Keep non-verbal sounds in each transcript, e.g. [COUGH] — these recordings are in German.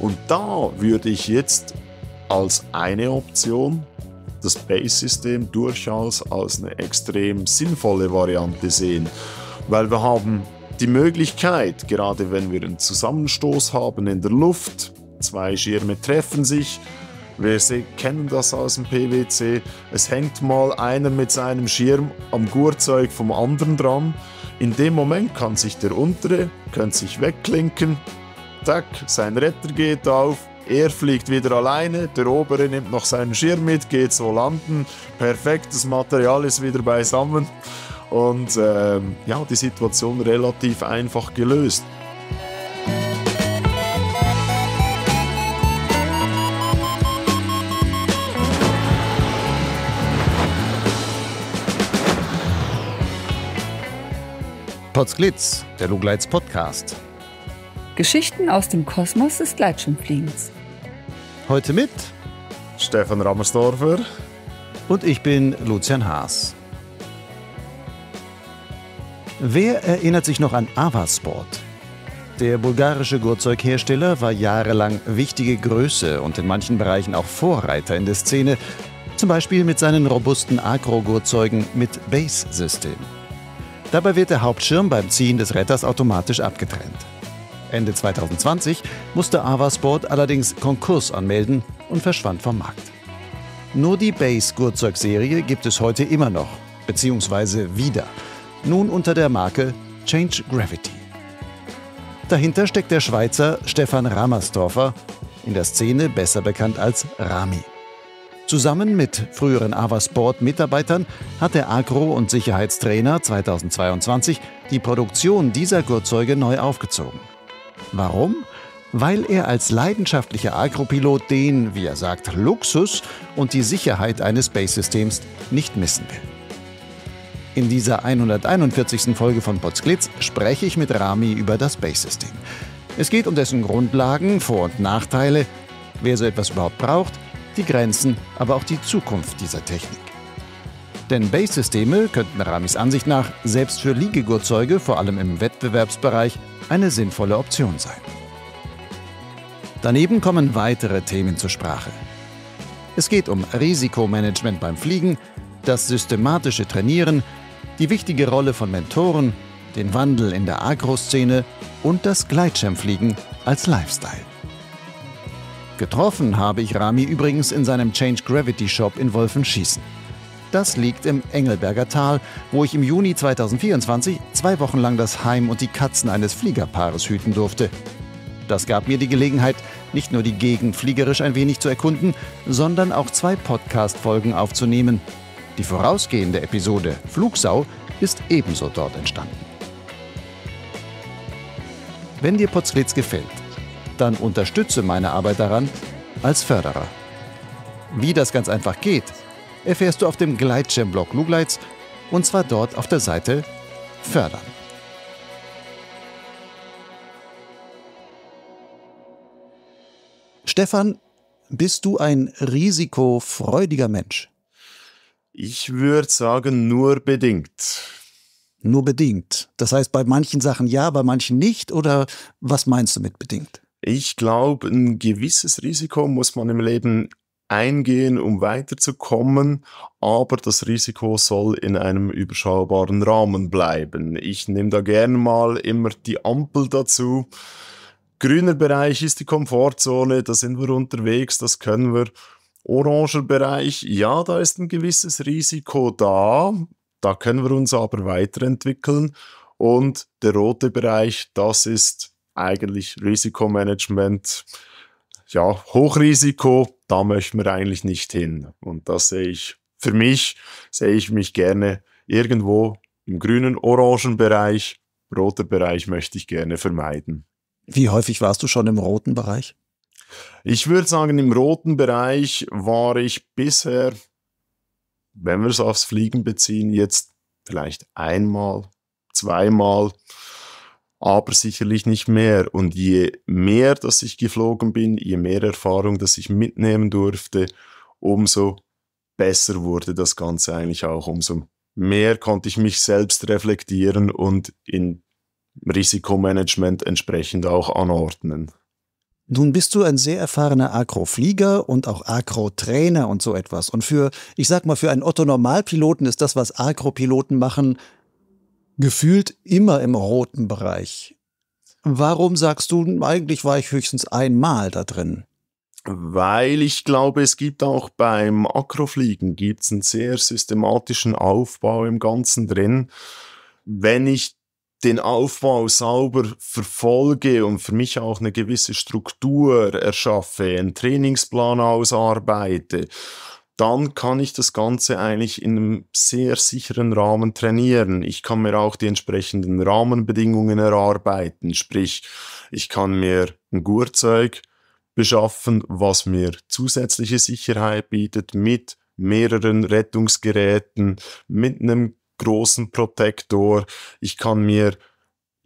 Und da würde ich jetzt als eine Option das Base-System durchaus als eine extrem sinnvolle Variante sehen, weil wir haben die Möglichkeit, gerade wenn wir einen Zusammenstoß haben in der Luft, zwei Schirme treffen sich, wir kennen das aus dem PwC, es hängt mal einer mit seinem Schirm am Gurzeug vom anderen dran. In dem Moment kann sich der untere, kann sich wegklinken, Zack, sein Retter geht auf. Er fliegt wieder alleine, der obere nimmt noch seinen Schirm mit, geht so landen. Perfektes Material ist wieder beisammen. Und ähm, ja, die Situation relativ einfach gelöst. Potzglitz, der Lugleits Podcast. Geschichten aus dem Kosmos des Gleitschirmfliegens. Heute mit Stefan Rammersdorfer und ich bin Lucian Haas. Wer erinnert sich noch an Avasport? Der bulgarische Gurtzeughersteller war jahrelang wichtige Größe und in manchen Bereichen auch Vorreiter in der Szene, zum Beispiel mit seinen robusten Agro-Gurtzeugen mit Base-System. Dabei wird der Hauptschirm beim Ziehen des Retters automatisch abgetrennt. Ende 2020 musste Avasport allerdings Konkurs anmelden und verschwand vom Markt. Nur die Base-Gurtzeugserie gibt es heute immer noch, beziehungsweise wieder. Nun unter der Marke Change Gravity. Dahinter steckt der Schweizer Stefan Ramersdorfer, in der Szene besser bekannt als Rami. Zusammen mit früheren Avasport-Mitarbeitern hat der Agro- und Sicherheitstrainer 2022 die Produktion dieser Gurzeuge neu aufgezogen. Warum? Weil er als leidenschaftlicher Agropilot den, wie er sagt, Luxus und die Sicherheit eines Space-Systems nicht missen will. In dieser 141. Folge von Potsglitz spreche ich mit Rami über das Space-System. Es geht um dessen Grundlagen, Vor- und Nachteile, wer so etwas überhaupt braucht, die Grenzen, aber auch die Zukunft dieser Technik. Denn Base-Systeme könnten Ramis Ansicht nach selbst für Liegegurtzeuge, vor allem im Wettbewerbsbereich, eine sinnvolle Option sein. Daneben kommen weitere Themen zur Sprache. Es geht um Risikomanagement beim Fliegen, das systematische Trainieren, die wichtige Rolle von Mentoren, den Wandel in der Agro-Szene und das Gleitschirmfliegen als Lifestyle. Getroffen habe ich Rami übrigens in seinem Change Gravity Shop in Wolfenschießen. Das liegt im Engelberger Tal, wo ich im Juni 2024 zwei Wochen lang das Heim und die Katzen eines Fliegerpaares hüten durfte. Das gab mir die Gelegenheit, nicht nur die Gegend fliegerisch ein wenig zu erkunden, sondern auch zwei Podcast-Folgen aufzunehmen. Die vorausgehende Episode Flugsau ist ebenso dort entstanden. Wenn dir Potsglitz gefällt, dann unterstütze meine Arbeit daran als Förderer. Wie das ganz einfach geht – erfährst du auf dem Gleitschirmblog Lugleits und zwar dort auf der Seite Fördern. Stefan, bist du ein risikofreudiger Mensch? Ich würde sagen, nur bedingt. Nur bedingt. Das heißt, bei manchen Sachen ja, bei manchen nicht? Oder was meinst du mit bedingt? Ich glaube, ein gewisses Risiko muss man im Leben eingehen, um weiterzukommen, aber das Risiko soll in einem überschaubaren Rahmen bleiben. Ich nehme da gerne mal immer die Ampel dazu. Grüner Bereich ist die Komfortzone, da sind wir unterwegs, das können wir. Oranger Bereich, ja, da ist ein gewisses Risiko da, da können wir uns aber weiterentwickeln. Und der rote Bereich, das ist eigentlich Risikomanagement ja, Hochrisiko, da möchten wir eigentlich nicht hin. Und das sehe ich, für mich sehe ich mich gerne irgendwo im grünen, orangen Bereich. Roter Bereich möchte ich gerne vermeiden. Wie häufig warst du schon im roten Bereich? Ich würde sagen, im roten Bereich war ich bisher, wenn wir es aufs Fliegen beziehen, jetzt vielleicht einmal, zweimal aber sicherlich nicht mehr. Und je mehr, dass ich geflogen bin, je mehr Erfahrung, dass ich mitnehmen durfte, umso besser wurde das Ganze eigentlich auch. Umso mehr konnte ich mich selbst reflektieren und in Risikomanagement entsprechend auch anordnen. Nun bist du ein sehr erfahrener Agroflieger und auch Agro-Trainer und so etwas. Und für, ich sag mal, für einen Otto-Normalpiloten ist das, was Agro-Piloten machen, gefühlt immer im roten Bereich. Warum sagst du, eigentlich war ich höchstens einmal da drin? Weil ich glaube, es gibt auch beim Akrofliegen gibt's einen sehr systematischen Aufbau im Ganzen drin. Wenn ich den Aufbau sauber verfolge und für mich auch eine gewisse Struktur erschaffe, einen Trainingsplan ausarbeite dann kann ich das Ganze eigentlich in einem sehr sicheren Rahmen trainieren. Ich kann mir auch die entsprechenden Rahmenbedingungen erarbeiten. Sprich, ich kann mir ein Gurzeug beschaffen, was mir zusätzliche Sicherheit bietet mit mehreren Rettungsgeräten, mit einem großen Protektor. Ich kann mir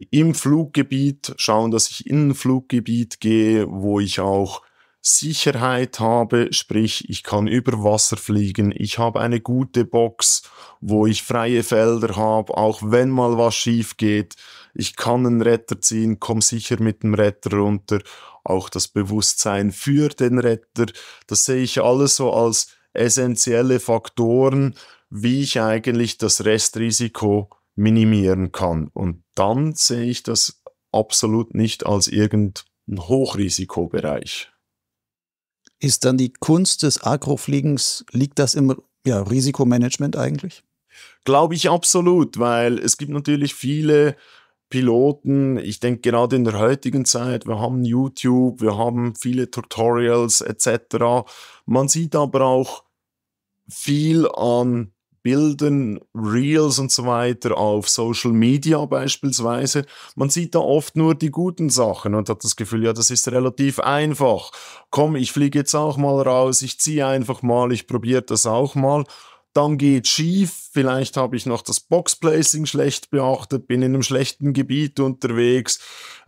im Fluggebiet schauen, dass ich in ein Fluggebiet gehe, wo ich auch Sicherheit habe, sprich ich kann über Wasser fliegen, ich habe eine gute Box, wo ich freie Felder habe, auch wenn mal was schief geht, ich kann einen Retter ziehen, komme sicher mit dem Retter runter, auch das Bewusstsein für den Retter, das sehe ich alles so als essentielle Faktoren, wie ich eigentlich das Restrisiko minimieren kann. Und dann sehe ich das absolut nicht als irgendein Hochrisikobereich. Ist dann die Kunst des Agrofliegens, liegt das im ja, Risikomanagement eigentlich? Glaube ich absolut, weil es gibt natürlich viele Piloten, ich denke gerade in der heutigen Zeit, wir haben YouTube, wir haben viele Tutorials etc. Man sieht aber auch viel an Bildern, Reels und so weiter auf Social Media beispielsweise. Man sieht da oft nur die guten Sachen und hat das Gefühl, ja, das ist relativ einfach. Komm, ich fliege jetzt auch mal raus, ich ziehe einfach mal, ich probiere das auch mal dann geht schief, vielleicht habe ich noch das Boxplacing schlecht beachtet, bin in einem schlechten Gebiet unterwegs,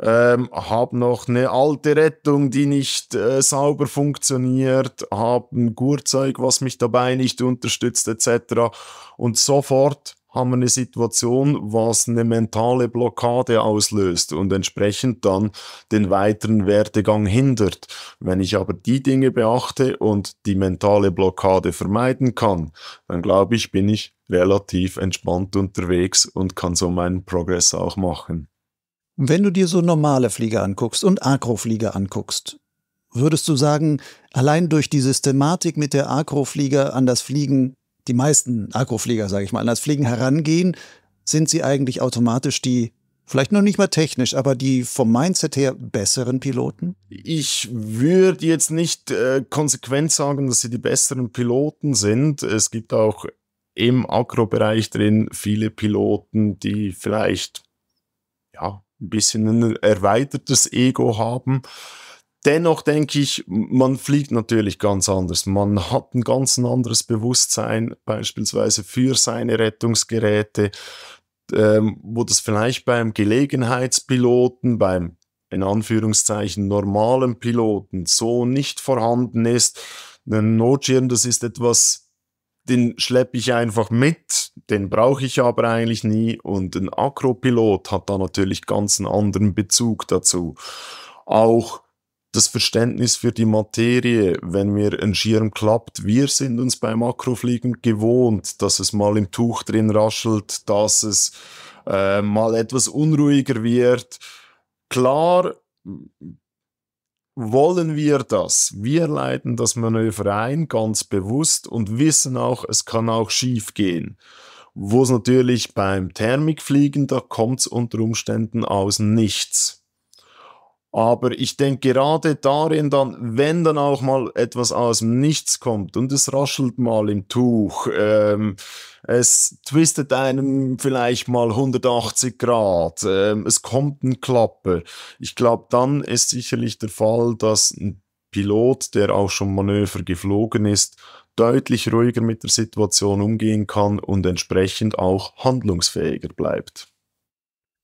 ähm, habe noch eine alte Rettung, die nicht äh, sauber funktioniert, habe ein Gurzeug, was mich dabei nicht unterstützt etc. und sofort haben wir eine Situation, was eine mentale Blockade auslöst und entsprechend dann den weiteren Werdegang hindert. Wenn ich aber die Dinge beachte und die mentale Blockade vermeiden kann, dann glaube ich, bin ich relativ entspannt unterwegs und kann so meinen Progress auch machen. Wenn du dir so normale Flieger anguckst und Agroflieger anguckst, würdest du sagen, allein durch die Systematik mit der Agroflieger an das Fliegen die meisten Akroflieger, sage ich mal, an das Fliegen herangehen, sind sie eigentlich automatisch die vielleicht noch nicht mal technisch, aber die vom Mindset her besseren Piloten? Ich würde jetzt nicht äh, konsequent sagen, dass sie die besseren Piloten sind. Es gibt auch im Agro-Bereich drin viele Piloten, die vielleicht ja, ein bisschen ein erweitertes Ego haben dennoch denke ich, man fliegt natürlich ganz anders. Man hat ein ganz anderes Bewusstsein, beispielsweise für seine Rettungsgeräte, ähm, wo das vielleicht beim Gelegenheitspiloten, beim in Anführungszeichen normalen Piloten so nicht vorhanden ist. Ein Notschirm, das ist etwas, den schleppe ich einfach mit, den brauche ich aber eigentlich nie und ein Akropilot hat da natürlich ganz einen anderen Bezug dazu. Auch das Verständnis für die Materie, wenn mir ein Schirm klappt, wir sind uns beim Makrofliegen gewohnt, dass es mal im Tuch drin raschelt, dass es äh, mal etwas unruhiger wird. Klar wollen wir das. Wir leiten das Manöver ein, ganz bewusst und wissen auch, es kann auch schief gehen. Wo es natürlich beim Thermikfliegen, da kommt es unter Umständen aus nichts aber ich denke gerade darin dann, wenn dann auch mal etwas aus dem Nichts kommt und es raschelt mal im Tuch, ähm, es twistet einem vielleicht mal 180 Grad, ähm, es kommt ein Klapper. Ich glaube, dann ist sicherlich der Fall, dass ein Pilot, der auch schon Manöver geflogen ist, deutlich ruhiger mit der Situation umgehen kann und entsprechend auch handlungsfähiger bleibt.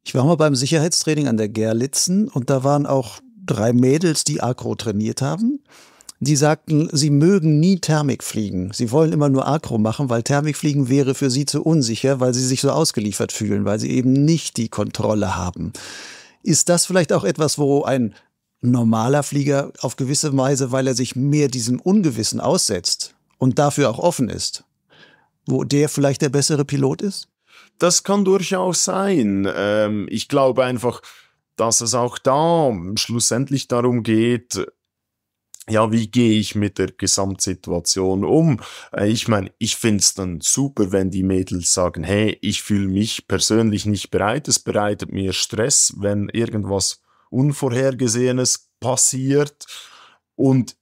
Ich war mal beim Sicherheitstraining an der Gerlitzen und da waren auch drei Mädels, die Agro trainiert haben. Die sagten, sie mögen nie Thermik fliegen. Sie wollen immer nur Agro machen, weil Thermik fliegen wäre für sie zu unsicher, weil sie sich so ausgeliefert fühlen, weil sie eben nicht die Kontrolle haben. Ist das vielleicht auch etwas, wo ein normaler Flieger auf gewisse Weise, weil er sich mehr diesem Ungewissen aussetzt und dafür auch offen ist, wo der vielleicht der bessere Pilot ist? das kann durchaus sein. Ähm, ich glaube einfach, dass es auch da schlussendlich darum geht, ja, wie gehe ich mit der Gesamtsituation um? Äh, ich meine, ich find's dann super, wenn die Mädels sagen, hey, ich fühle mich persönlich nicht bereit, es bereitet mir Stress, wenn irgendwas Unvorhergesehenes passiert und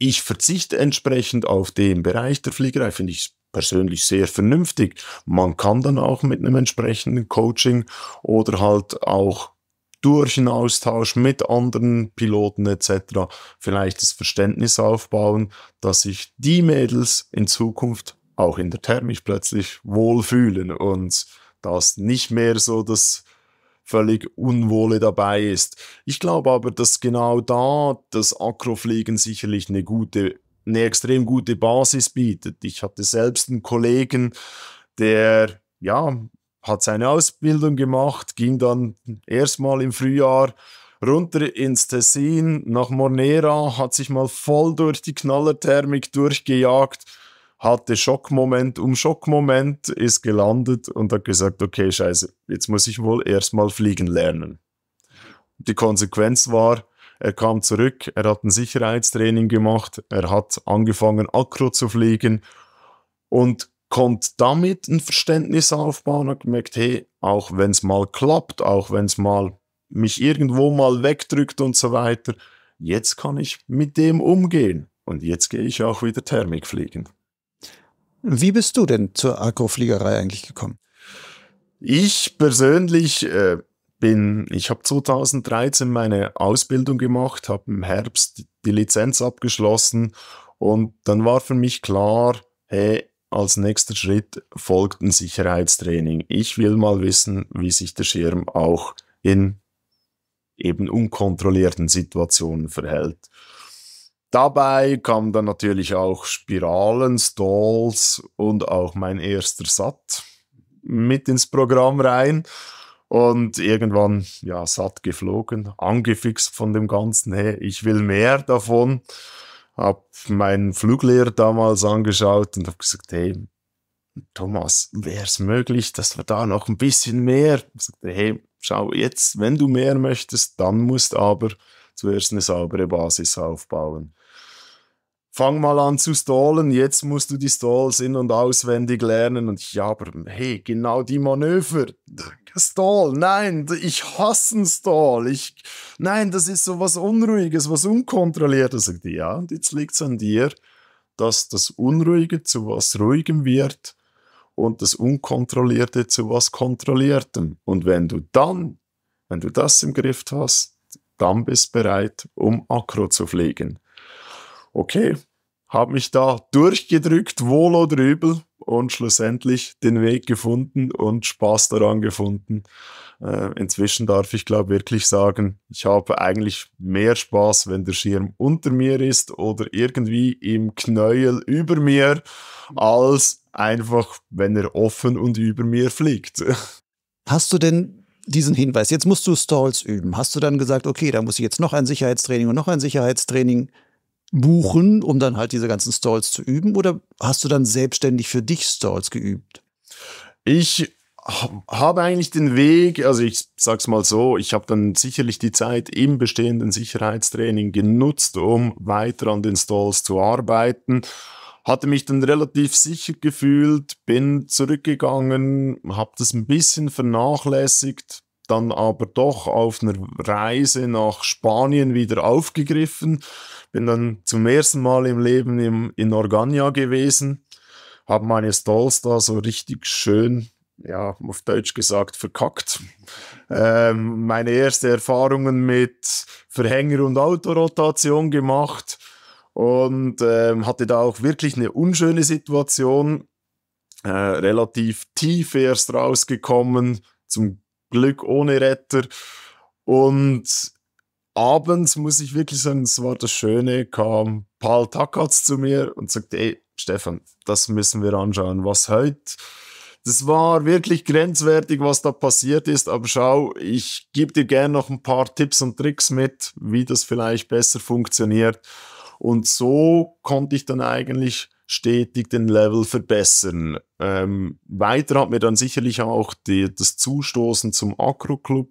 ich verzichte entsprechend auf den Bereich der Fliegerei, finde ich persönlich sehr vernünftig. Man kann dann auch mit einem entsprechenden Coaching oder halt auch durch einen Austausch mit anderen Piloten etc. vielleicht das Verständnis aufbauen, dass sich die Mädels in Zukunft auch in der Thermisch plötzlich wohlfühlen und dass nicht mehr so das völlig Unwohle dabei ist. Ich glaube aber, dass genau da das Akrofliegen sicherlich eine gute eine extrem gute Basis bietet. Ich hatte selbst einen Kollegen, der ja, hat seine Ausbildung gemacht, ging dann erstmal im Frühjahr runter ins Tessin nach Mornera, hat sich mal voll durch die Knallerthermik durchgejagt, hatte Schockmoment um Schockmoment, ist gelandet und hat gesagt, okay, scheiße, jetzt muss ich wohl erstmal fliegen lernen. Die Konsequenz war, er kam zurück, er hat ein Sicherheitstraining gemacht, er hat angefangen, Akro zu fliegen und konnte damit ein Verständnis aufbauen und gemerkt, hey, auch wenn es mal klappt, auch wenn es mal mich irgendwo mal wegdrückt und so weiter, jetzt kann ich mit dem umgehen und jetzt gehe ich auch wieder Thermik fliegen. Wie bist du denn zur Akrofliegerei eigentlich gekommen? Ich persönlich äh, bin, ich habe 2013 meine Ausbildung gemacht, habe im Herbst die Lizenz abgeschlossen und dann war für mich klar, hey, als nächster Schritt folgt ein Sicherheitstraining. Ich will mal wissen, wie sich der Schirm auch in eben unkontrollierten Situationen verhält. Dabei kamen dann natürlich auch Spiralen, Stalls und auch mein erster Sat mit ins Programm rein. Und irgendwann, ja, satt geflogen, angefixt von dem Ganzen, hey, ich will mehr davon. Hab meinen Fluglehrer damals angeschaut und hab gesagt, hey, Thomas, wäre es möglich, dass wir da noch ein bisschen mehr? Ich sagte, hey, schau, jetzt, wenn du mehr möchtest, dann musst aber zuerst eine saubere Basis aufbauen fang mal an zu stallen, jetzt musst du die Stalls in- und auswendig lernen. Und ich, ja, aber hey, genau die Manöver. Stall, nein, ich hasse Stall. Ich, nein, das ist so was Unruhiges, was Unkontrolliertes. Sagt die, ja, und jetzt liegt es an dir, dass das Unruhige zu was Ruhigem wird und das Unkontrollierte zu was Kontrolliertem. Und wenn du dann, wenn du das im Griff hast, dann bist du bereit, um Akro zu fliegen okay, habe mich da durchgedrückt, wohl oder übel, und schlussendlich den Weg gefunden und Spaß daran gefunden. Äh, inzwischen darf ich, glaube wirklich sagen, ich habe eigentlich mehr Spaß, wenn der Schirm unter mir ist oder irgendwie im Knäuel über mir, als einfach, wenn er offen und über mir fliegt. [LAUGHS] Hast du denn diesen Hinweis, jetzt musst du Stalls üben. Hast du dann gesagt, okay, da muss ich jetzt noch ein Sicherheitstraining und noch ein Sicherheitstraining buchen, um dann halt diese ganzen Stalls zu üben? Oder hast du dann selbstständig für dich Stalls geübt? Ich habe eigentlich den Weg, also ich sag's mal so, ich habe dann sicherlich die Zeit im bestehenden Sicherheitstraining genutzt, um weiter an den Stalls zu arbeiten hatte mich dann relativ sicher gefühlt, bin zurückgegangen, habe das ein bisschen vernachlässigt, dann aber doch auf einer Reise nach Spanien wieder aufgegriffen. Bin dann zum ersten Mal im Leben im, in Organia gewesen, habe meine Stalls da so richtig schön, ja, auf Deutsch gesagt, verkackt. Ähm, meine ersten Erfahrungen mit Verhänger und Autorotation gemacht und ähm, hatte da auch wirklich eine unschöne Situation. Äh, relativ tief erst rausgekommen, zum Glück ohne Retter. Und abends muss ich wirklich sagen, es war das Schöne, kam Paul Takatz zu mir und sagte, ey, Stefan, das müssen wir anschauen, was heute. Das war wirklich grenzwertig, was da passiert ist, aber schau, ich gebe dir gerne noch ein paar Tipps und Tricks mit, wie das vielleicht besser funktioniert. Und so konnte ich dann eigentlich stetig den Level verbessern. Ähm, weiter hat mir dann sicherlich auch die, das Zustoßen zum Akro-Club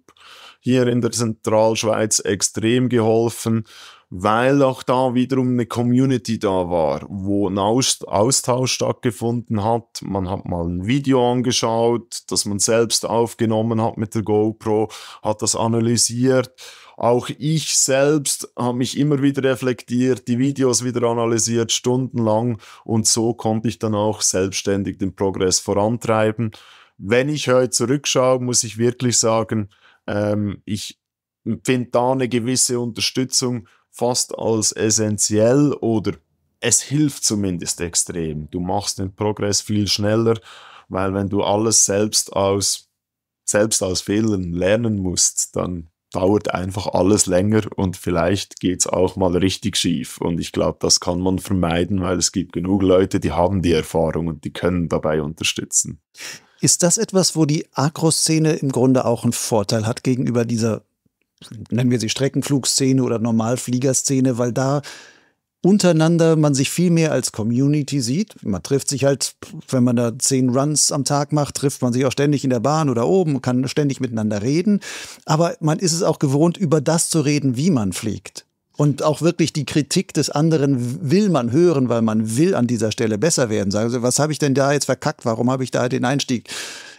hier in der Zentralschweiz extrem geholfen, weil auch da wiederum eine Community da war, wo ein Austausch stattgefunden hat. Man hat mal ein Video angeschaut, das man selbst aufgenommen hat mit der GoPro, hat das analysiert. Auch ich selbst habe mich immer wieder reflektiert, die Videos wieder analysiert, stundenlang. Und so konnte ich dann auch selbstständig den Progress vorantreiben. Wenn ich heute zurückschaue, muss ich wirklich sagen, ähm, ich empfinde da eine gewisse Unterstützung fast als essentiell oder es hilft zumindest extrem. Du machst den Progress viel schneller, weil wenn du alles selbst aus selbst aus Fehlern lernen musst, dann dauert einfach alles länger und vielleicht geht es auch mal richtig schief. Und ich glaube, das kann man vermeiden, weil es gibt genug Leute, die haben die Erfahrung und die können dabei unterstützen. Ist das etwas, wo die Agro-Szene im Grunde auch einen Vorteil hat gegenüber dieser, nennen wir sie Streckenflugszene oder Normalfliegerszene, weil da untereinander man sich viel mehr als Community sieht. Man trifft sich halt, wenn man da zehn Runs am Tag macht, trifft man sich auch ständig in der Bahn oder oben, kann ständig miteinander reden. Aber man ist es auch gewohnt, über das zu reden, wie man fliegt. Und auch wirklich die Kritik des anderen will man hören, weil man will an dieser Stelle besser werden. Sagen Sie, was habe ich denn da jetzt verkackt? Warum habe ich da den Einstieg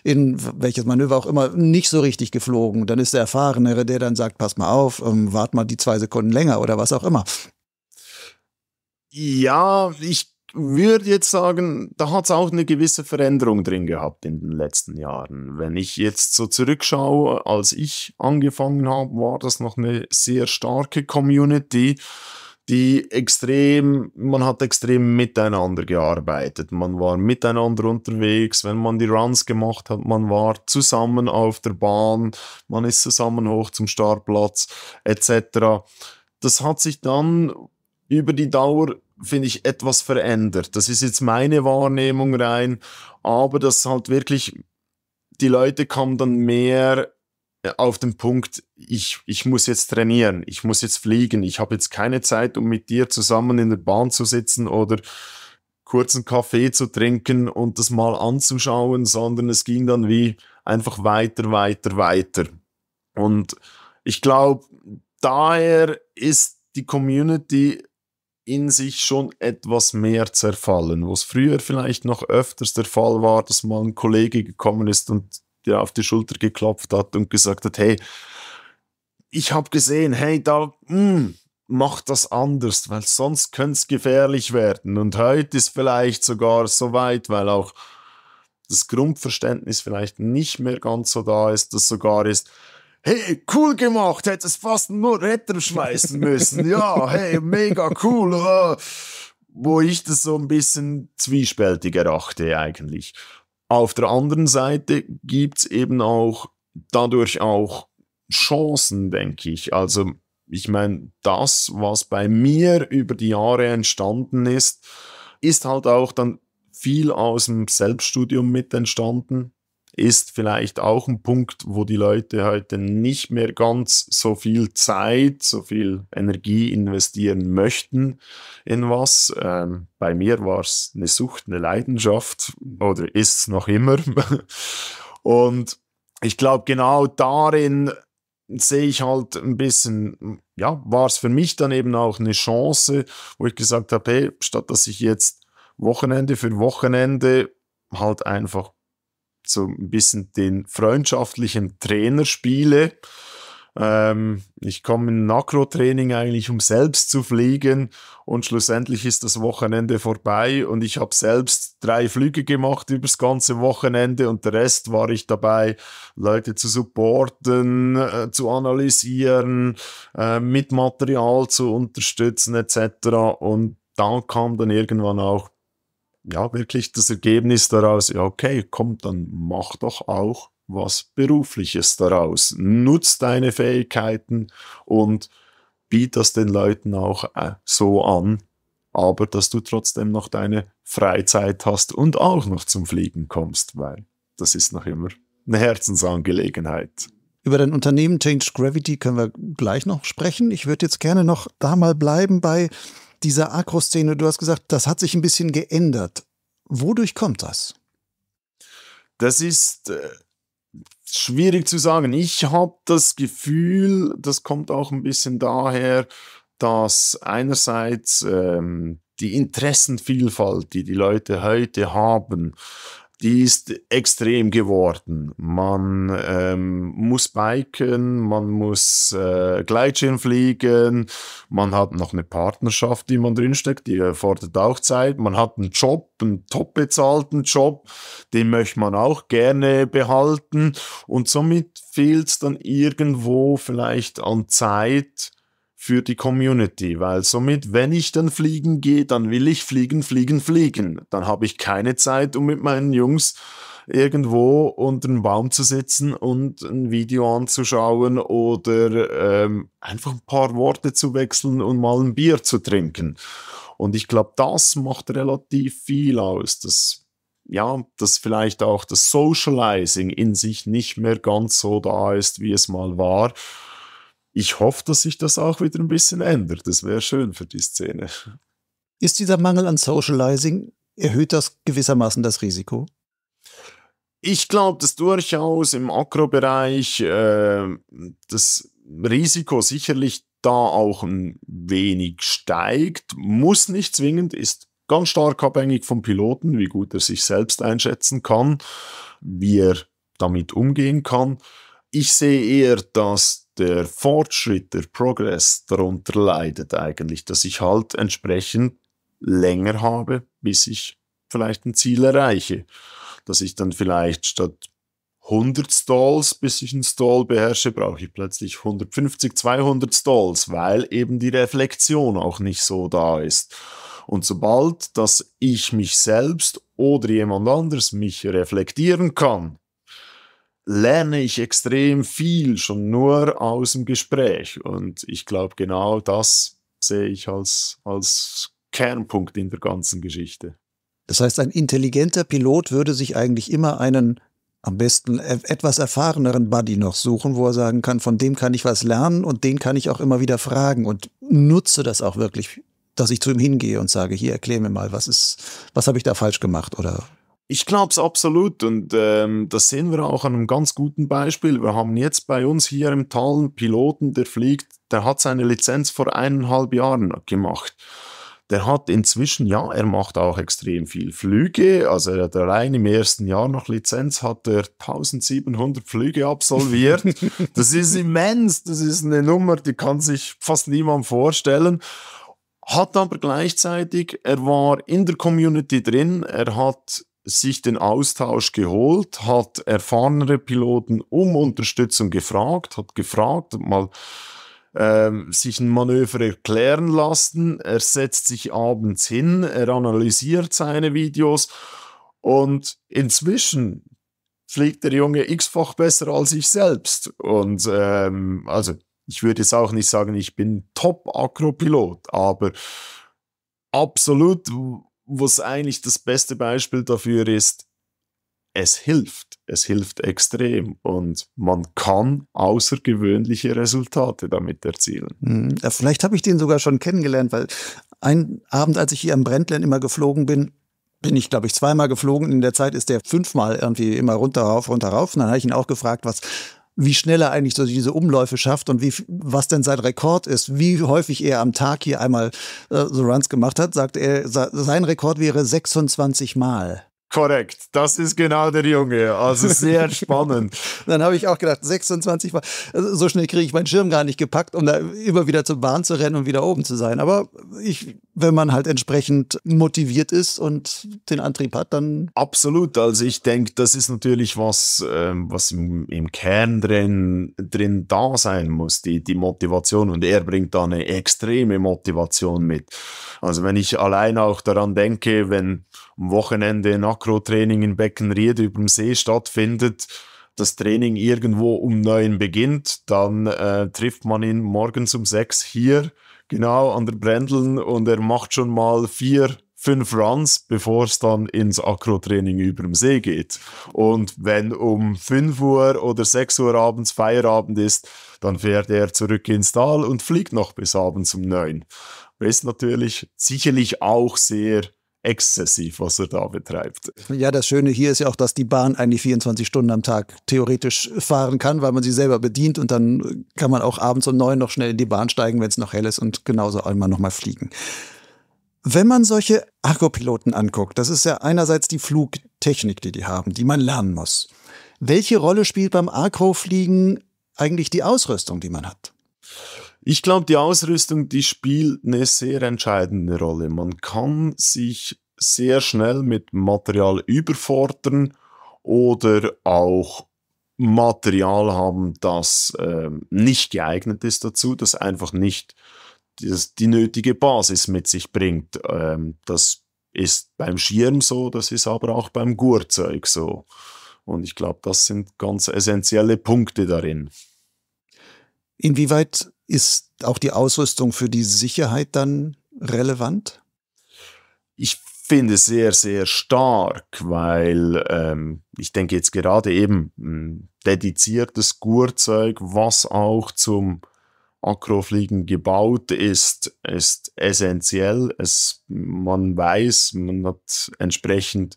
in welches Manöver auch immer nicht so richtig geflogen? Dann ist der Erfahrenere, der dann sagt, pass mal auf, ähm, wart mal die zwei Sekunden länger oder was auch immer. Ja, ich würde jetzt sagen, da hat es auch eine gewisse Veränderung drin gehabt in den letzten Jahren. Wenn ich jetzt so zurückschaue, als ich angefangen habe, war das noch eine sehr starke Community, die extrem, man hat extrem miteinander gearbeitet. Man war miteinander unterwegs, wenn man die Runs gemacht hat, man war zusammen auf der Bahn, man ist zusammen hoch zum Startplatz etc. Das hat sich dann über die Dauer, finde ich, etwas verändert. Das ist jetzt meine Wahrnehmung rein, aber das halt wirklich, die Leute kommen dann mehr auf den Punkt, ich, ich muss jetzt trainieren, ich muss jetzt fliegen, ich habe jetzt keine Zeit, um mit dir zusammen in der Bahn zu sitzen oder kurzen Kaffee zu trinken und das mal anzuschauen, sondern es ging dann wie einfach weiter, weiter, weiter. Und ich glaube, daher ist die Community in sich schon etwas mehr zerfallen, wo es früher vielleicht noch öfters der Fall war, dass mal ein Kollege gekommen ist und dir auf die Schulter geklopft hat und gesagt hat, hey, ich habe gesehen, hey, da mh, hm, mach das anders, weil sonst könnte es gefährlich werden. Und heute ist vielleicht sogar so weit, weil auch das Grundverständnis vielleicht nicht mehr ganz so da ist, dass sogar ist, Hey, cool gemacht, hättest fast nur Retter schmeißen [LAUGHS] müssen. Ja, hey, mega cool. Uh, wo ich das so ein bisschen zwiespältig erachte eigentlich. Auf der anderen Seite gibt es eben auch dadurch auch Chancen, denke ich. Also ich meine, das, was bei mir über die Jahre entstanden ist, ist halt auch dann viel aus dem Selbststudium mit entstanden ist vielleicht auch ein Punkt, wo die Leute heute nicht mehr ganz so viel Zeit, so viel Energie investieren möchten in was. Ähm, bei mir war es eine Sucht, eine Leidenschaft oder ist es noch immer. [LAUGHS] Und ich glaube, genau darin sehe ich halt ein bisschen, ja, war es für mich dann eben auch eine Chance, wo ich gesagt habe, hey, statt dass ich jetzt Wochenende für Wochenende halt einfach so ein bisschen den freundschaftlichen Trainer spiele. Ähm, ich komme in Nakro-Training eigentlich, um selbst zu fliegen und schlussendlich ist das Wochenende vorbei und ich habe selbst drei Flüge gemacht übers ganze Wochenende und der Rest war ich dabei, Leute zu supporten, äh, zu analysieren, äh, mit Material zu unterstützen etc. Und dann kam dann irgendwann auch ja, wirklich das Ergebnis daraus, ja, okay, komm, dann mach doch auch was Berufliches daraus. Nutz deine Fähigkeiten und biet das den Leuten auch äh, so an, aber dass du trotzdem noch deine Freizeit hast und auch noch zum Fliegen kommst, weil das ist noch immer eine Herzensangelegenheit. Über dein Unternehmen Change Gravity können wir gleich noch sprechen. Ich würde jetzt gerne noch da mal bleiben bei dieser Akro-Szene, du hast gesagt, das hat sich ein bisschen geändert. Wodurch kommt das? Das ist äh, schwierig zu sagen. Ich habe das Gefühl, das kommt auch ein bisschen daher, dass einerseits ähm, die Interessenvielfalt, die die Leute heute haben, die ist extrem geworden. Man ähm, muss biken, man muss äh, Gleitschirm fliegen, man hat noch eine Partnerschaft, die man drinsteckt, die erfordert auch Zeit. Man hat einen Job, einen top bezahlten Job, den möchte man auch gerne behalten. Und somit fehlt es dann irgendwo vielleicht an Zeit, für die Community, weil somit, wenn ich dann fliegen gehe, dann will ich fliegen, fliegen, fliegen. Dann habe ich keine Zeit, um mit meinen Jungs irgendwo unter einem Baum zu sitzen und ein Video anzuschauen oder ähm, einfach ein paar Worte zu wechseln und mal ein Bier zu trinken. Und ich glaube, das macht relativ viel aus, dass ja, dass vielleicht auch das Socializing in sich nicht mehr ganz so da ist, wie es mal war ich hoffe, dass sich das auch wieder ein bisschen ändert. Das wäre schön für die Szene. Ist dieser Mangel an Socializing, erhöht das gewissermaßen das Risiko? Ich glaube, dass durchaus im Akrobereich äh, das Risiko sicherlich da auch ein wenig steigt, muss nicht zwingend, ist ganz stark abhängig vom Piloten, wie gut er sich selbst einschätzen kann, wie er damit umgehen kann. Ich sehe eher, dass der Fortschritt, der Progress darunter leidet eigentlich, dass ich halt entsprechend länger habe, bis ich vielleicht ein Ziel erreiche. Dass ich dann vielleicht statt 100 Stalls, bis ich einen Stall beherrsche, brauche ich plötzlich 150, 200 Stalls, weil eben die Reflexion auch nicht so da ist. Und sobald, dass ich mich selbst oder jemand anders mich reflektieren kann, lerne ich extrem viel schon nur aus dem Gespräch. Und ich glaube, genau das sehe ich als, als Kernpunkt in der ganzen Geschichte. Das heißt, ein intelligenter Pilot würde sich eigentlich immer einen am besten e-, etwas erfahreneren Buddy noch suchen, wo er sagen kann, von dem kann ich was lernen und den kann ich auch immer wieder fragen und nutze das auch wirklich, dass ich zu ihm hingehe und sage, hier erklär mir mal, was ist, was habe ich da falsch gemacht oder ich glaube es absolut und ähm, das sehen wir auch an einem ganz guten Beispiel. Wir haben jetzt bei uns hier im Tal einen Piloten, der fliegt, der hat seine Lizenz vor eineinhalb Jahren gemacht. Der hat inzwischen, ja, er macht auch extrem viel Flüge. Also er hat allein im ersten Jahr noch Lizenz, hat er 1700 Flüge absolviert. [LAUGHS] das ist immens, das ist eine Nummer, die kann sich fast niemand vorstellen hat aber gleichzeitig, er war in der Community drin, er hat sich den Austausch geholt, hat erfahrenere Piloten um Unterstützung gefragt, hat gefragt, hat mal ähm, sich ein Manöver erklären lassen. Er setzt sich abends hin, er analysiert seine Videos und inzwischen fliegt der Junge x-fach besser als ich selbst. Und ähm, also ich würde jetzt auch nicht sagen, ich bin Top-Akropilot, aber absolut was eigentlich das beste Beispiel dafür ist, es hilft. Es hilft extrem und man kann außergewöhnliche Resultate damit erzielen. Hm, ja, vielleicht habe ich den sogar schon kennengelernt, weil ein Abend, als ich hier im Brentland immer geflogen bin, bin ich, glaube ich, zweimal geflogen. In der Zeit ist der fünfmal irgendwie immer runter rauf, runter rauf. Und dann habe ich ihn auch gefragt, was wie schnell er eigentlich so diese Umläufe schafft und wie, was denn sein Rekord ist, wie häufig er am Tag hier einmal äh, so Runs gemacht hat, sagt er, sein Rekord wäre 26 Mal. Korrekt, das ist genau der Junge. Also sehr [LAUGHS] spannend. Dann habe ich auch gedacht, 26 Mal, also so schnell kriege ich meinen Schirm gar nicht gepackt, um da immer wieder zur Bahn zu rennen und wieder oben zu sein. Aber ich, wenn man halt entsprechend motiviert ist und den Antrieb hat, dann. Absolut. Also ich denke, das ist natürlich was, ähm, was im, im Kern drin, drin da sein muss, die, die Motivation. Und er bringt da eine extreme Motivation mit. Also wenn ich allein auch daran denke, wenn am Wochenende nach Makrotraining in Beckenried über dem See stattfindet, das Training irgendwo um neun beginnt, dann äh, trifft man ihn morgens um sechs hier, genau an der Brendeln, und er macht schon mal vier, fünf Runs, bevor es dann ins Akrotraining über dem See geht. Und wenn um fünf Uhr oder sechs Uhr abends Feierabend ist, dann fährt er zurück ins Tal und fliegt noch bis abends um neun. Ist natürlich sicherlich auch sehr exzessiv, was er da betreibt. Ja, das Schöne hier ist ja auch, dass die Bahn eigentlich 24 Stunden am Tag theoretisch fahren kann, weil man sie selber bedient und dann kann man auch abends um neun noch schnell in die Bahn steigen, wenn es noch hell ist und genauso einmal nochmal fliegen. Wenn man solche Argo-Piloten anguckt, das ist ja einerseits die Flugtechnik, die die haben, die man lernen muss. Welche Rolle spielt beim agro fliegen eigentlich die Ausrüstung, die man hat? Ich glaube, die Ausrüstung, die spielt eine sehr entscheidende Rolle. Man kann sich sehr schnell mit Material überfordern oder auch Material haben, das äh, nicht geeignet ist dazu, das einfach nicht das, die nötige Basis mit sich bringt. Ähm, das ist beim Schirm so, das ist aber auch beim Gurzeug so. Und ich glaube, das sind ganz essentielle Punkte darin. Inwieweit ist auch die Ausrüstung für die Sicherheit dann relevant? Ich finde es sehr, sehr stark, weil ähm, ich denke jetzt gerade eben ein hm, dediziertes Gurzeug, was auch zum Akrofliegen gebaut ist, ist essentiell. Es, man weiß, man hat entsprechend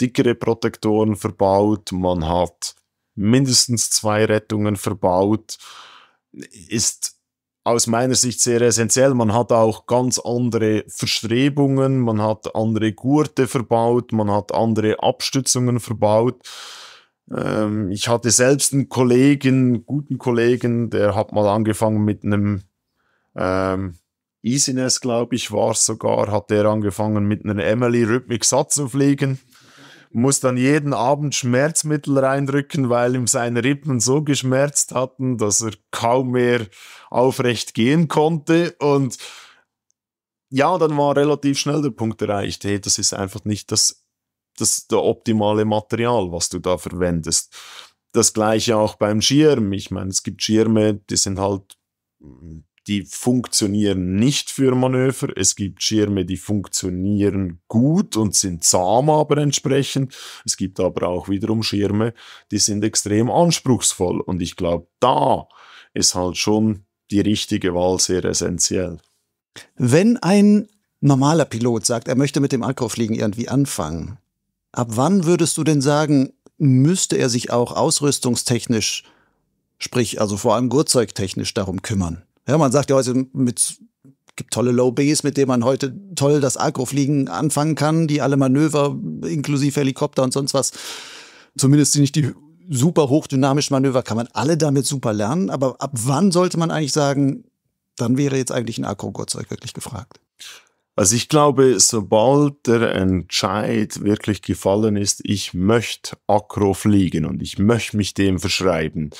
dickere Protektoren verbaut, man hat mindestens zwei Rettungen verbaut, ist aus meiner Sicht sehr essentiell. Man hat auch ganz andere Verstrebungen, man hat andere Gurte verbaut, man hat andere Abstützungen verbaut. Ähm, ich hatte selbst einen Kollegen, einen guten Kollegen, der hat mal angefangen mit einem ähm, Easiness, glaube ich, war es sogar, hat der angefangen mit einer Emily Rhythmic Satz zu fliegen muss dann jeden Abend Schmerzmittel reindrücken, weil ihm seine Rippen so geschmerzt hatten, dass er kaum mehr aufrecht gehen konnte. Und ja, dann war relativ schnell der Punkt erreicht, hey, das ist einfach nicht das, das der optimale Material, was du da verwendest. Das gleiche auch beim Schirm. Ich meine, es gibt Schirme, die sind halt die funktionieren nicht für Manöver. Es gibt Schirme, die funktionieren gut und sind zahm aber entsprechend. Es gibt aber auch wiederum Schirme, die sind extrem anspruchsvoll. Und ich glaube, da ist halt schon die richtige Wahl sehr essentiell. Wenn ein normaler Pilot sagt, er möchte mit dem Akrofliegen irgendwie anfangen, ab wann würdest du denn sagen, müsste er sich auch ausrüstungstechnisch, sprich also vor allem Gurtzeugtechnisch darum kümmern? Ja, man sagt ja heute mit gibt tolle Low Bs, mit denen man heute toll das Agrofliegen anfangen kann, die alle Manöver inklusive Helikopter und sonst was, zumindest nicht die super hochdynamischen Manöver, kann man alle damit super lernen. Aber ab wann sollte man eigentlich sagen, dann wäre jetzt eigentlich ein Agrogurtzeug wirklich gefragt? Also ich glaube, sobald der Entscheid wirklich gefallen ist, ich möchte Akro fliegen und ich möchte mich dem verschreiben,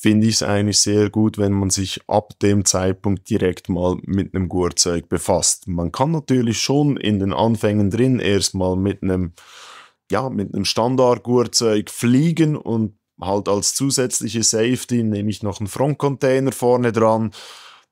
finde ich es eigentlich sehr gut, wenn man sich ab dem Zeitpunkt direkt mal mit einem Gurzeug befasst. Man kann natürlich schon in den Anfängen drin erstmal mit einem, ja, mit einem standard gurzeug fliegen und halt als zusätzliche Safety nehme ich noch einen Frontcontainer vorne dran.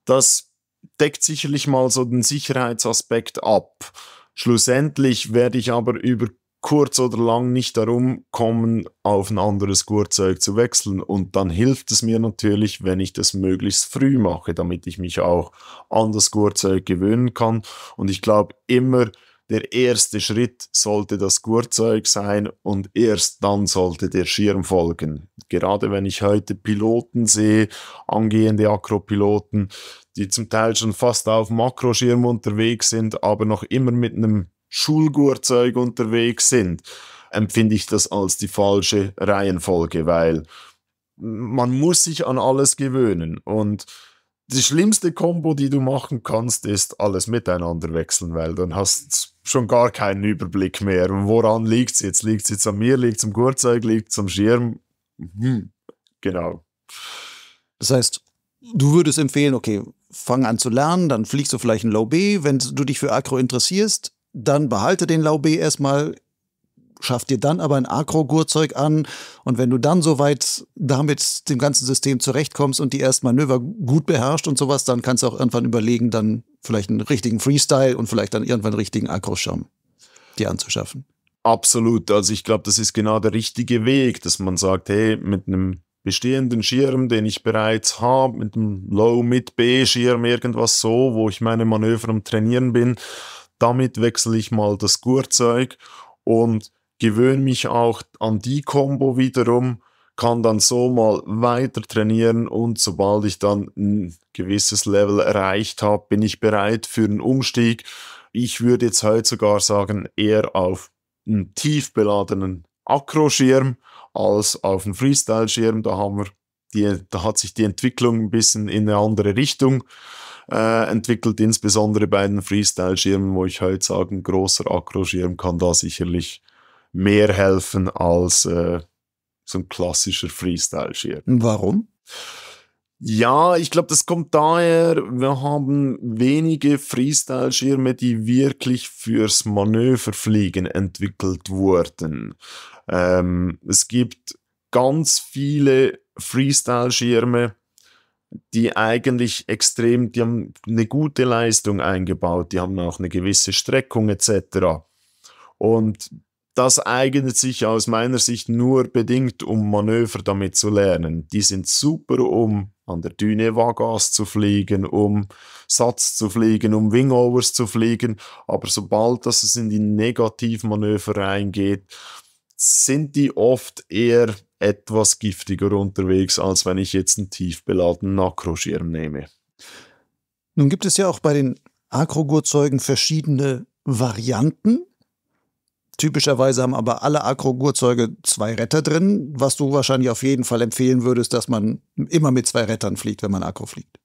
Das deckt sicherlich mal so den Sicherheitsaspekt ab. Schlussendlich werde ich aber über kurz oder lang nicht darum kommen, auf ein anderes Gurzeug zu wechseln. Und dann hilft es mir natürlich, wenn ich das möglichst früh mache, damit ich mich auch an das Gurzeug gewöhnen kann. Und ich glaube, immer der erste Schritt sollte das Gurzeug sein und erst dann sollte der Schirm folgen. Gerade wenn ich heute Piloten sehe, angehende Akropiloten, die zum Teil schon fast auf Makroschirm unterwegs sind, aber noch immer mit einem Schulgurzeug unterwegs sind, empfinde ich das als die falsche Reihenfolge, weil man muss sich an alles gewöhnen und die schlimmste Combo, die du machen kannst, ist alles miteinander wechseln, weil dann hast du schon gar keinen Überblick mehr. woran liegt es jetzt? Liegt es jetzt an mir, liegt es am Gurtzeug, liegt es am Schirm? Hm. Genau. Das heißt, du würdest empfehlen, okay, fang an zu lernen, dann fliegst du vielleicht ein Low B. Wenn du dich für Agro interessierst, dann behalte den Laub erstmal, schaff dir dann aber ein Agro-Gurzeug an und wenn du dann soweit damit dem ganzen System zurechtkommst und die ersten Manöver gut beherrscht und sowas, dann kannst du auch irgendwann überlegen, dann vielleicht einen richtigen Freestyle und vielleicht dann irgendwann einen richtigen Agro-Schirm dir anzuschaffen. Absolut, also ich glaube, das ist genau der richtige Weg, dass man sagt, hey, mit einem bestehenden Schirm, den ich bereits habe, mit einem Low-Mid-B-Schirm, irgendwas so, wo ich meine Manöver am Trainieren bin, damit wechsle ich mal das Gurzeug und gewöhne mich auch an die Combo wiederum, kann dann so mal weiter trainieren und sobald ich dann ein gewisses Level erreicht habe, bin ich bereit für einen Umstieg. Ich würde jetzt heute sogar sagen, eher auf einen tief beladenen Akroschirm als auf einen Freestyle-Schirm. Da haben wir die, da hat sich die Entwicklung ein bisschen in eine andere Richtung äh, entwickelt, insbesondere bei den Freestyle-Schirmen, wo ich heute halt sage, ein großer Akro-Schirm kann da sicherlich mehr helfen als äh, so ein klassischer Freestyle-Schirm. Warum? Ja, ich glaube, das kommt daher, wir haben wenige Freestyle-Schirme, die wirklich fürs Manöverfliegen entwickelt wurden. Ähm, es gibt ganz viele Freestyle-Schirme, die eigentlich extrem, die haben eine gute Leistung eingebaut, die haben auch eine gewisse Streckung etc. Und das eignet sich aus meiner Sicht nur bedingt, um Manöver damit zu lernen. Die sind super, um an der Düne Vagas zu fliegen, um Satz zu fliegen, um Wingovers zu fliegen. Aber sobald das in die Negativmanöver reingeht, sind die oft eher etwas giftiger unterwegs, als wenn ich jetzt einen tief beladenen Makroschirm nehme. Nun gibt es ja auch bei den Agrogurtzeugen verschiedene Varianten. Typischerweise haben aber alle Agrogurtzeuge zwei Retter drin, was du wahrscheinlich auf jeden Fall empfehlen würdest, dass man immer mit zwei Rettern fliegt, wenn man Akro fliegt.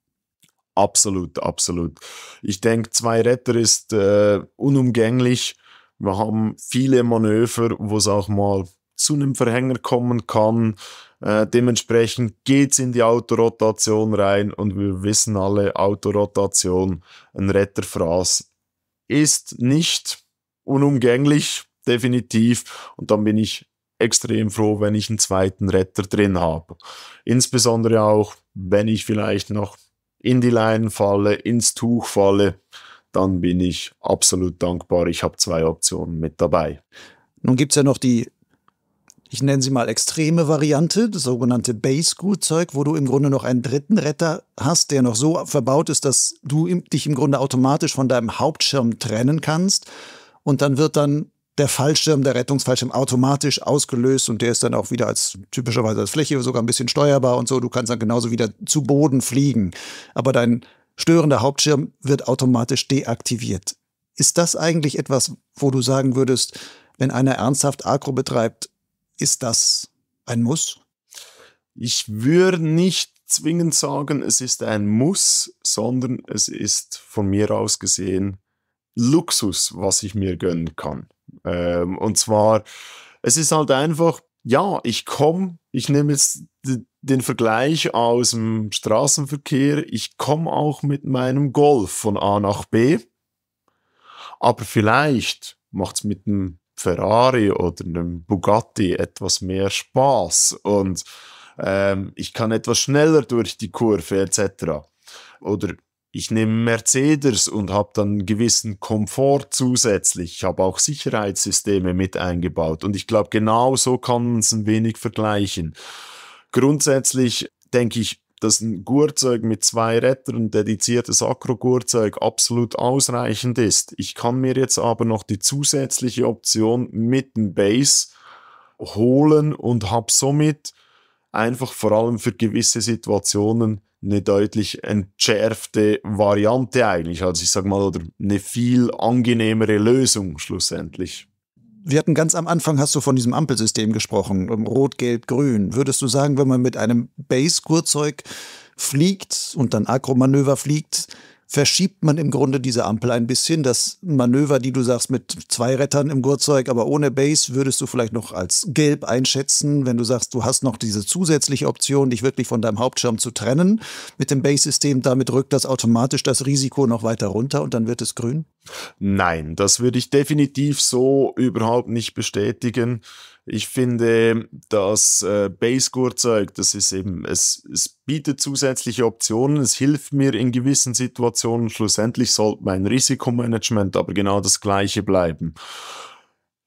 Absolut, absolut. Ich denke, zwei Retter ist äh, unumgänglich. Wir haben viele Manöver, wo es auch mal zu einem Verhänger kommen kann. Äh, dementsprechend es in die Autorotation rein und wir wissen alle, Autorotation, ein Retterfraß, ist nicht unumgänglich, definitiv. Und dann bin ich extrem froh, wenn ich einen zweiten Retter drin habe. Insbesondere auch, wenn ich vielleicht noch in die Leinen falle, ins Tuch falle, dann bin ich absolut dankbar. Ich habe zwei Optionen mit dabei. Nun gibt es ja noch die ich nenne sie mal extreme Variante, das sogenannte base zeug wo du im Grunde noch einen dritten Retter hast, der noch so verbaut ist, dass du dich im Grunde automatisch von deinem Hauptschirm trennen kannst. Und dann wird dann der Fallschirm, der Rettungsfallschirm automatisch ausgelöst und der ist dann auch wieder als typischerweise als Fläche sogar ein bisschen steuerbar und so. Du kannst dann genauso wieder zu Boden fliegen. Aber dein störender Hauptschirm wird automatisch deaktiviert. Ist das eigentlich etwas, wo du sagen würdest, wenn einer ernsthaft Agro betreibt, ist das ein Muss? Ich würde nicht zwingend sagen, es ist ein Muss, sondern es ist von mir aus gesehen Luxus, was ich mir gönnen kann. Ähm, und zwar, es ist halt einfach, ja, ich komme, ich nehme jetzt den Vergleich aus dem Straßenverkehr, ich komme auch mit meinem Golf von A nach B, aber vielleicht macht es mit dem Ferrari oder einem Bugatti etwas mehr Spaß und ähm, ich kann etwas schneller durch die Kurve etc. Oder ich nehme Mercedes und habe dann einen gewissen Komfort zusätzlich. Ich habe auch Sicherheitssysteme mit eingebaut und ich glaube, genau so kann man es ein wenig vergleichen. Grundsätzlich denke ich, dass ein Gurzeug mit zwei Rädern und dediziertes Akro-Gurzeug absolut ausreichend ist. Ich kann mir jetzt aber noch die zusätzliche Option mit dem Base holen und habe somit einfach vor allem für gewisse Situationen eine deutlich entschärfte Variante eigentlich. Also ich sag mal, oder eine viel angenehmere Lösung schlussendlich wir hatten ganz am Anfang, hast du von diesem Ampelsystem gesprochen, ähm, rot, gelb, grün. Würdest du sagen, wenn man mit einem Base-Kurzzeug fliegt und dann Agro-Manöver fliegt, verschiebt man im Grunde diese Ampel ein bisschen. Das Manöver, die du sagst, mit zwei Rettern im Gurtzeug, aber ohne Base, würdest du vielleicht noch als gelb einschätzen, wenn du sagst, du hast noch diese zusätzliche Option, dich wirklich von deinem Hauptschirm zu trennen mit dem Base-System. Damit rückt das automatisch das Risiko noch weiter runter und dann wird es grün? Nein, das würde ich definitiv so überhaupt nicht bestätigen. Ich finde, das äh, Base-Gurtzeug, das ist eben, es, es bietet zusätzliche Optionen, es hilft mir in gewissen Situationen. Schlussendlich sollte mein Risikomanagement aber genau das gleiche bleiben.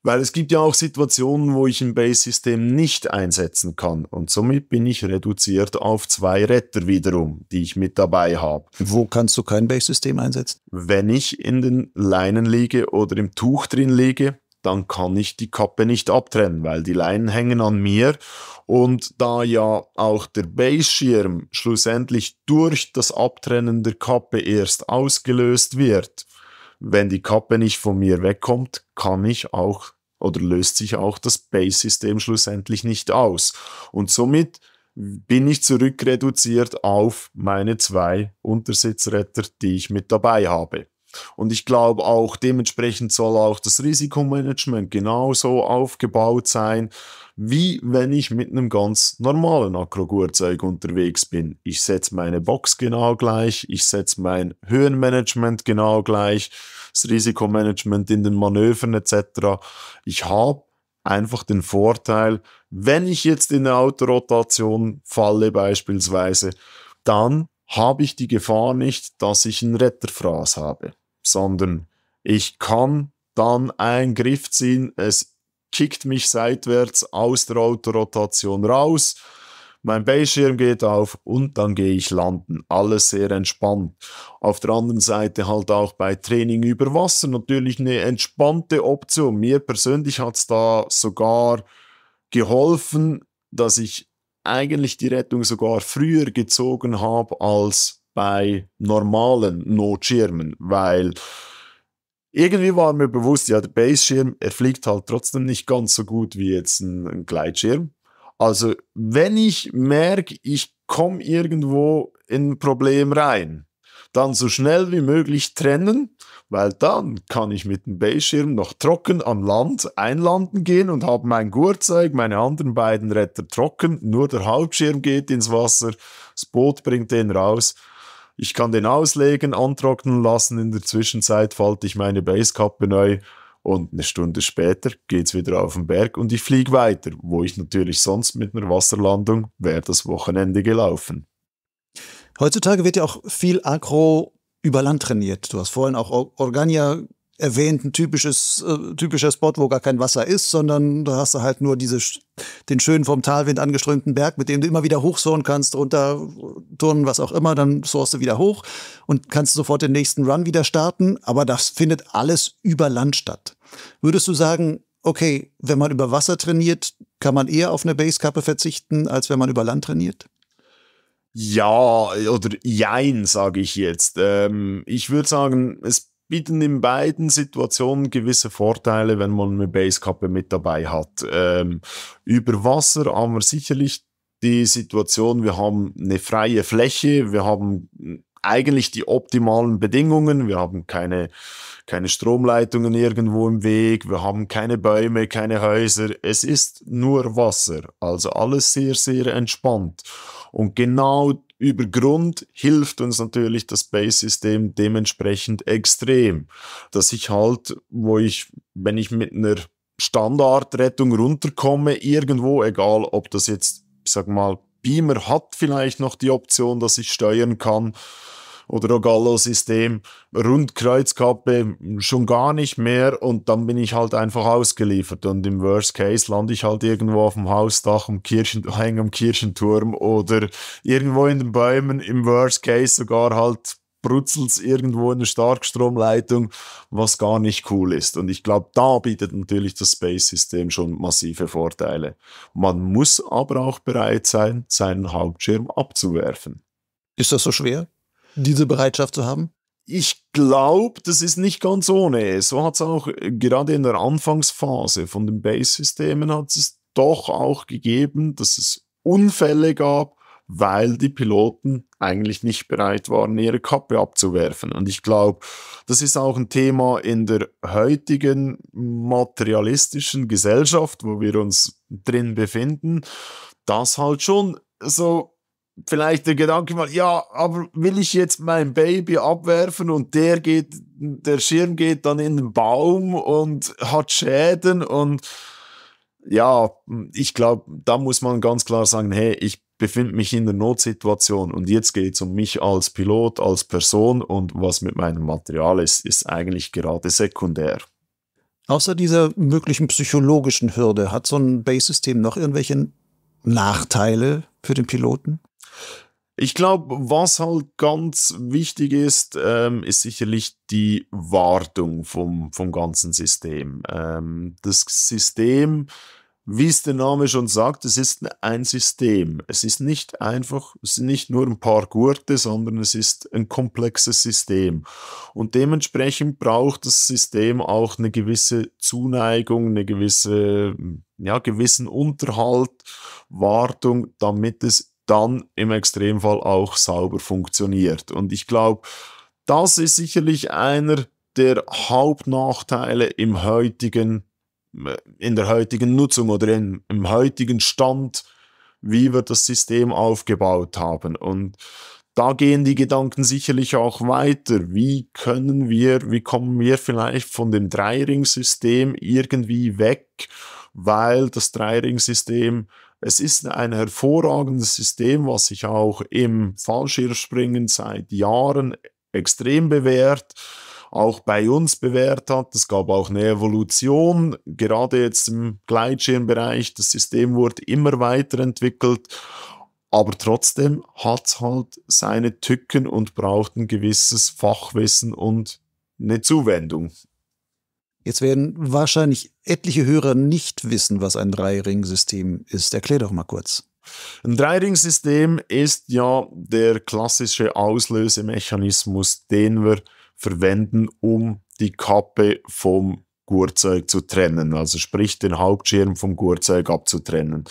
Weil es gibt ja auch Situationen, wo ich ein Base-System nicht einsetzen kann. Und somit bin ich reduziert auf zwei Retter wiederum, die ich mit dabei habe. Wo kannst du kein Base-System einsetzen? Wenn ich in den Leinen liege oder im Tuch drin liege, dann kann ich die Kappe nicht abtrennen, weil die Leinen hängen an mir. Und da ja auch der Bassschirm schlussendlich durch das Abtrennen der Kappe erst ausgelöst wird, wenn die Kappe nicht von mir wegkommt, kann ich auch oder löst sich auch das Bass-System schlussendlich nicht aus. Und somit bin ich zurückreduziert auf meine zwei Untersitzretter, die ich mit dabei habe. Und ich glaube auch, dementsprechend soll auch das Risikomanagement genauso aufgebaut sein, wie wenn ich mit einem ganz normalen Akrogurzeug unterwegs bin. Ich setze meine Box genau gleich, ich setze mein Höhenmanagement genau gleich, das Risikomanagement in den Manövern etc. Ich habe einfach den Vorteil, wenn ich jetzt in eine Autorotation falle beispielsweise, dann habe ich die Gefahr nicht, dass ich einen Retterfraß habe, sondern ich kann dann einen Griff ziehen, es kickt mich seitwärts aus der Autorotation raus, mein Bildschirm geht auf und dann gehe ich landen. Alles sehr entspannt. Auf der anderen Seite halt auch bei Training über Wasser natürlich eine entspannte Option. Mir persönlich hat es da sogar geholfen, dass ich eigentlich die Rettung sogar früher gezogen habe als bei normalen Notschirmen, weil irgendwie war mir bewusst, ja, der Bassschirm, er fliegt halt trotzdem nicht ganz so gut wie jetzt ein, ein Gleitschirm. Also, wenn ich merke, ich komme irgendwo in ein Problem rein, dann so schnell wie möglich trennen, weil dann kann ich mit dem Beischirm noch trocken am Land einlanden gehen und habe mein Gurzeug, meine anderen beiden Retter trocken, nur der Hauptschirm geht ins Wasser, das Boot bringt den raus. Ich kann den auslegen, antrocknen lassen, in der Zwischenzeit falte ich meine Basekappe neu und eine Stunde später geht's wieder auf den Berg und ich fliege weiter, wo ich natürlich sonst mit einer Wasserlandung wäre das Wochenende gelaufen. Heutzutage wird ja auch viel Agro über Land trainiert. Du hast vorhin auch Organia erwähnt, ein typisches, äh, typischer Spot, wo gar kein Wasser ist, sondern da hast du halt nur diese, den schönen vom Talwind angeströmten Berg, mit dem du immer wieder hochsohren kannst, runterturnen, was auch immer, dann sohrst du wieder hoch und kannst sofort den nächsten Run wieder starten. Aber das findet alles über Land statt. Würdest du sagen, okay, wenn man über Wasser trainiert, kann man eher auf eine Basekappe verzichten, als wenn man über Land trainiert? Ja, oder jein, sage ich jetzt. Ähm, ich würde sagen, es bieten in beiden Situationen gewisse Vorteile, wenn man eine Basekappe mit dabei hat. Ähm, über Wasser haben wir sicherlich die Situation, wir haben eine freie Fläche, wir haben eigentlich die optimalen Bedingungen, wir haben keine, keine Stromleitungen irgendwo im Weg, wir haben keine Bäume, keine Häuser, es ist nur Wasser, also alles sehr, sehr entspannt. Und genau über Grund hilft uns natürlich das Base-System dementsprechend extrem, dass ich halt, wo ich, wenn ich mit einer Standardrettung runterkomme, irgendwo, egal ob das jetzt, ich sag mal, Beamer hat vielleicht noch die Option, dass ich steuern kann oder ogallo system Rundkreuzkappe schon gar nicht mehr und dann bin ich halt einfach ausgeliefert und im Worst Case lande ich halt irgendwo auf dem Hausdach am Kirchen, [LAUGHS] hänge am Kirchenturm oder irgendwo in den Bäumen, im Worst Case sogar halt brutzelt irgendwo in der Starkstromleitung, was gar nicht cool ist. Und ich glaube, da bietet natürlich das Space-System schon massive Vorteile. Man muss aber auch bereit sein, seinen Hauptschirm abzuwerfen. Ist das so schwer? diese Bereitschaft zu haben? Ich glaube, das ist nicht ganz ohne. So hat es auch äh, gerade in der Anfangsphase von den Base-Systemen hat es doch auch gegeben, dass es Unfälle gab, weil die Piloten eigentlich nicht bereit waren, ihre Kappe abzuwerfen. Und ich glaube, das ist auch ein Thema in der heutigen materialistischen Gesellschaft, wo wir uns drin befinden, dass halt schon so vielleicht der Gedanke mal, ja, aber will ich jetzt mein Baby abwerfen und der geht, der Schirm geht dann in den Baum und hat Schäden und ja, ich glaube, da muss man ganz klar sagen, hey, ich befinde mich in der Notsituation und jetzt geht es um mich als Pilot, als Person und was mit meinem Material ist, ist eigentlich gerade sekundär. Außer dieser möglichen psychologischen Hürde, hat so ein Base-System noch irgendwelche Nachteile für den Piloten? Ich glaube, was halt ganz wichtig ist, ähm, ist sicherlich die Wartung vom, vom ganzen System. Ähm, das System, wie es der Name schon sagt, es ist ein System. Es ist nicht einfach, es sind nicht nur ein paar Gurte, sondern es ist ein komplexes System. Und dementsprechend braucht das System auch eine gewisse Zuneigung, eine gewisse, ja, gewissen Unterhalt, Wartung, damit es dann im Extremfall auch sauber funktioniert. Und ich glaube, das ist sicherlich einer der Hauptnachteile im heutigen, in der heutigen Nutzung oder in, im heutigen Stand, wie wir das System aufgebaut haben. Und da gehen die Gedanken sicherlich auch weiter. Wie können wir, wie kommen wir vielleicht von dem Dreiring-System irgendwie weg, weil das Dreiring-System es ist ein hervorragendes System, was sich auch im Fallschirmspringen seit Jahren extrem bewährt, auch bei uns bewährt hat. Es gab auch eine Evolution, gerade jetzt im Gleitschirmbereich. Das System wurde immer weiterentwickelt. Aber trotzdem hat es halt seine Tücken und braucht ein gewisses Fachwissen und eine Zuwendung. Jetzt werden wahrscheinlich etliche Hörer nicht wissen, was ein Dreiringsystem ist. Erklär doch mal kurz. Ein Dreiringsystem ist ja der klassische Auslösemechanismus, den wir verwenden, um die Kappe vom Gurzeug zu trennen, also sprich den Hauptschirm vom Gurzeug abzutrennen.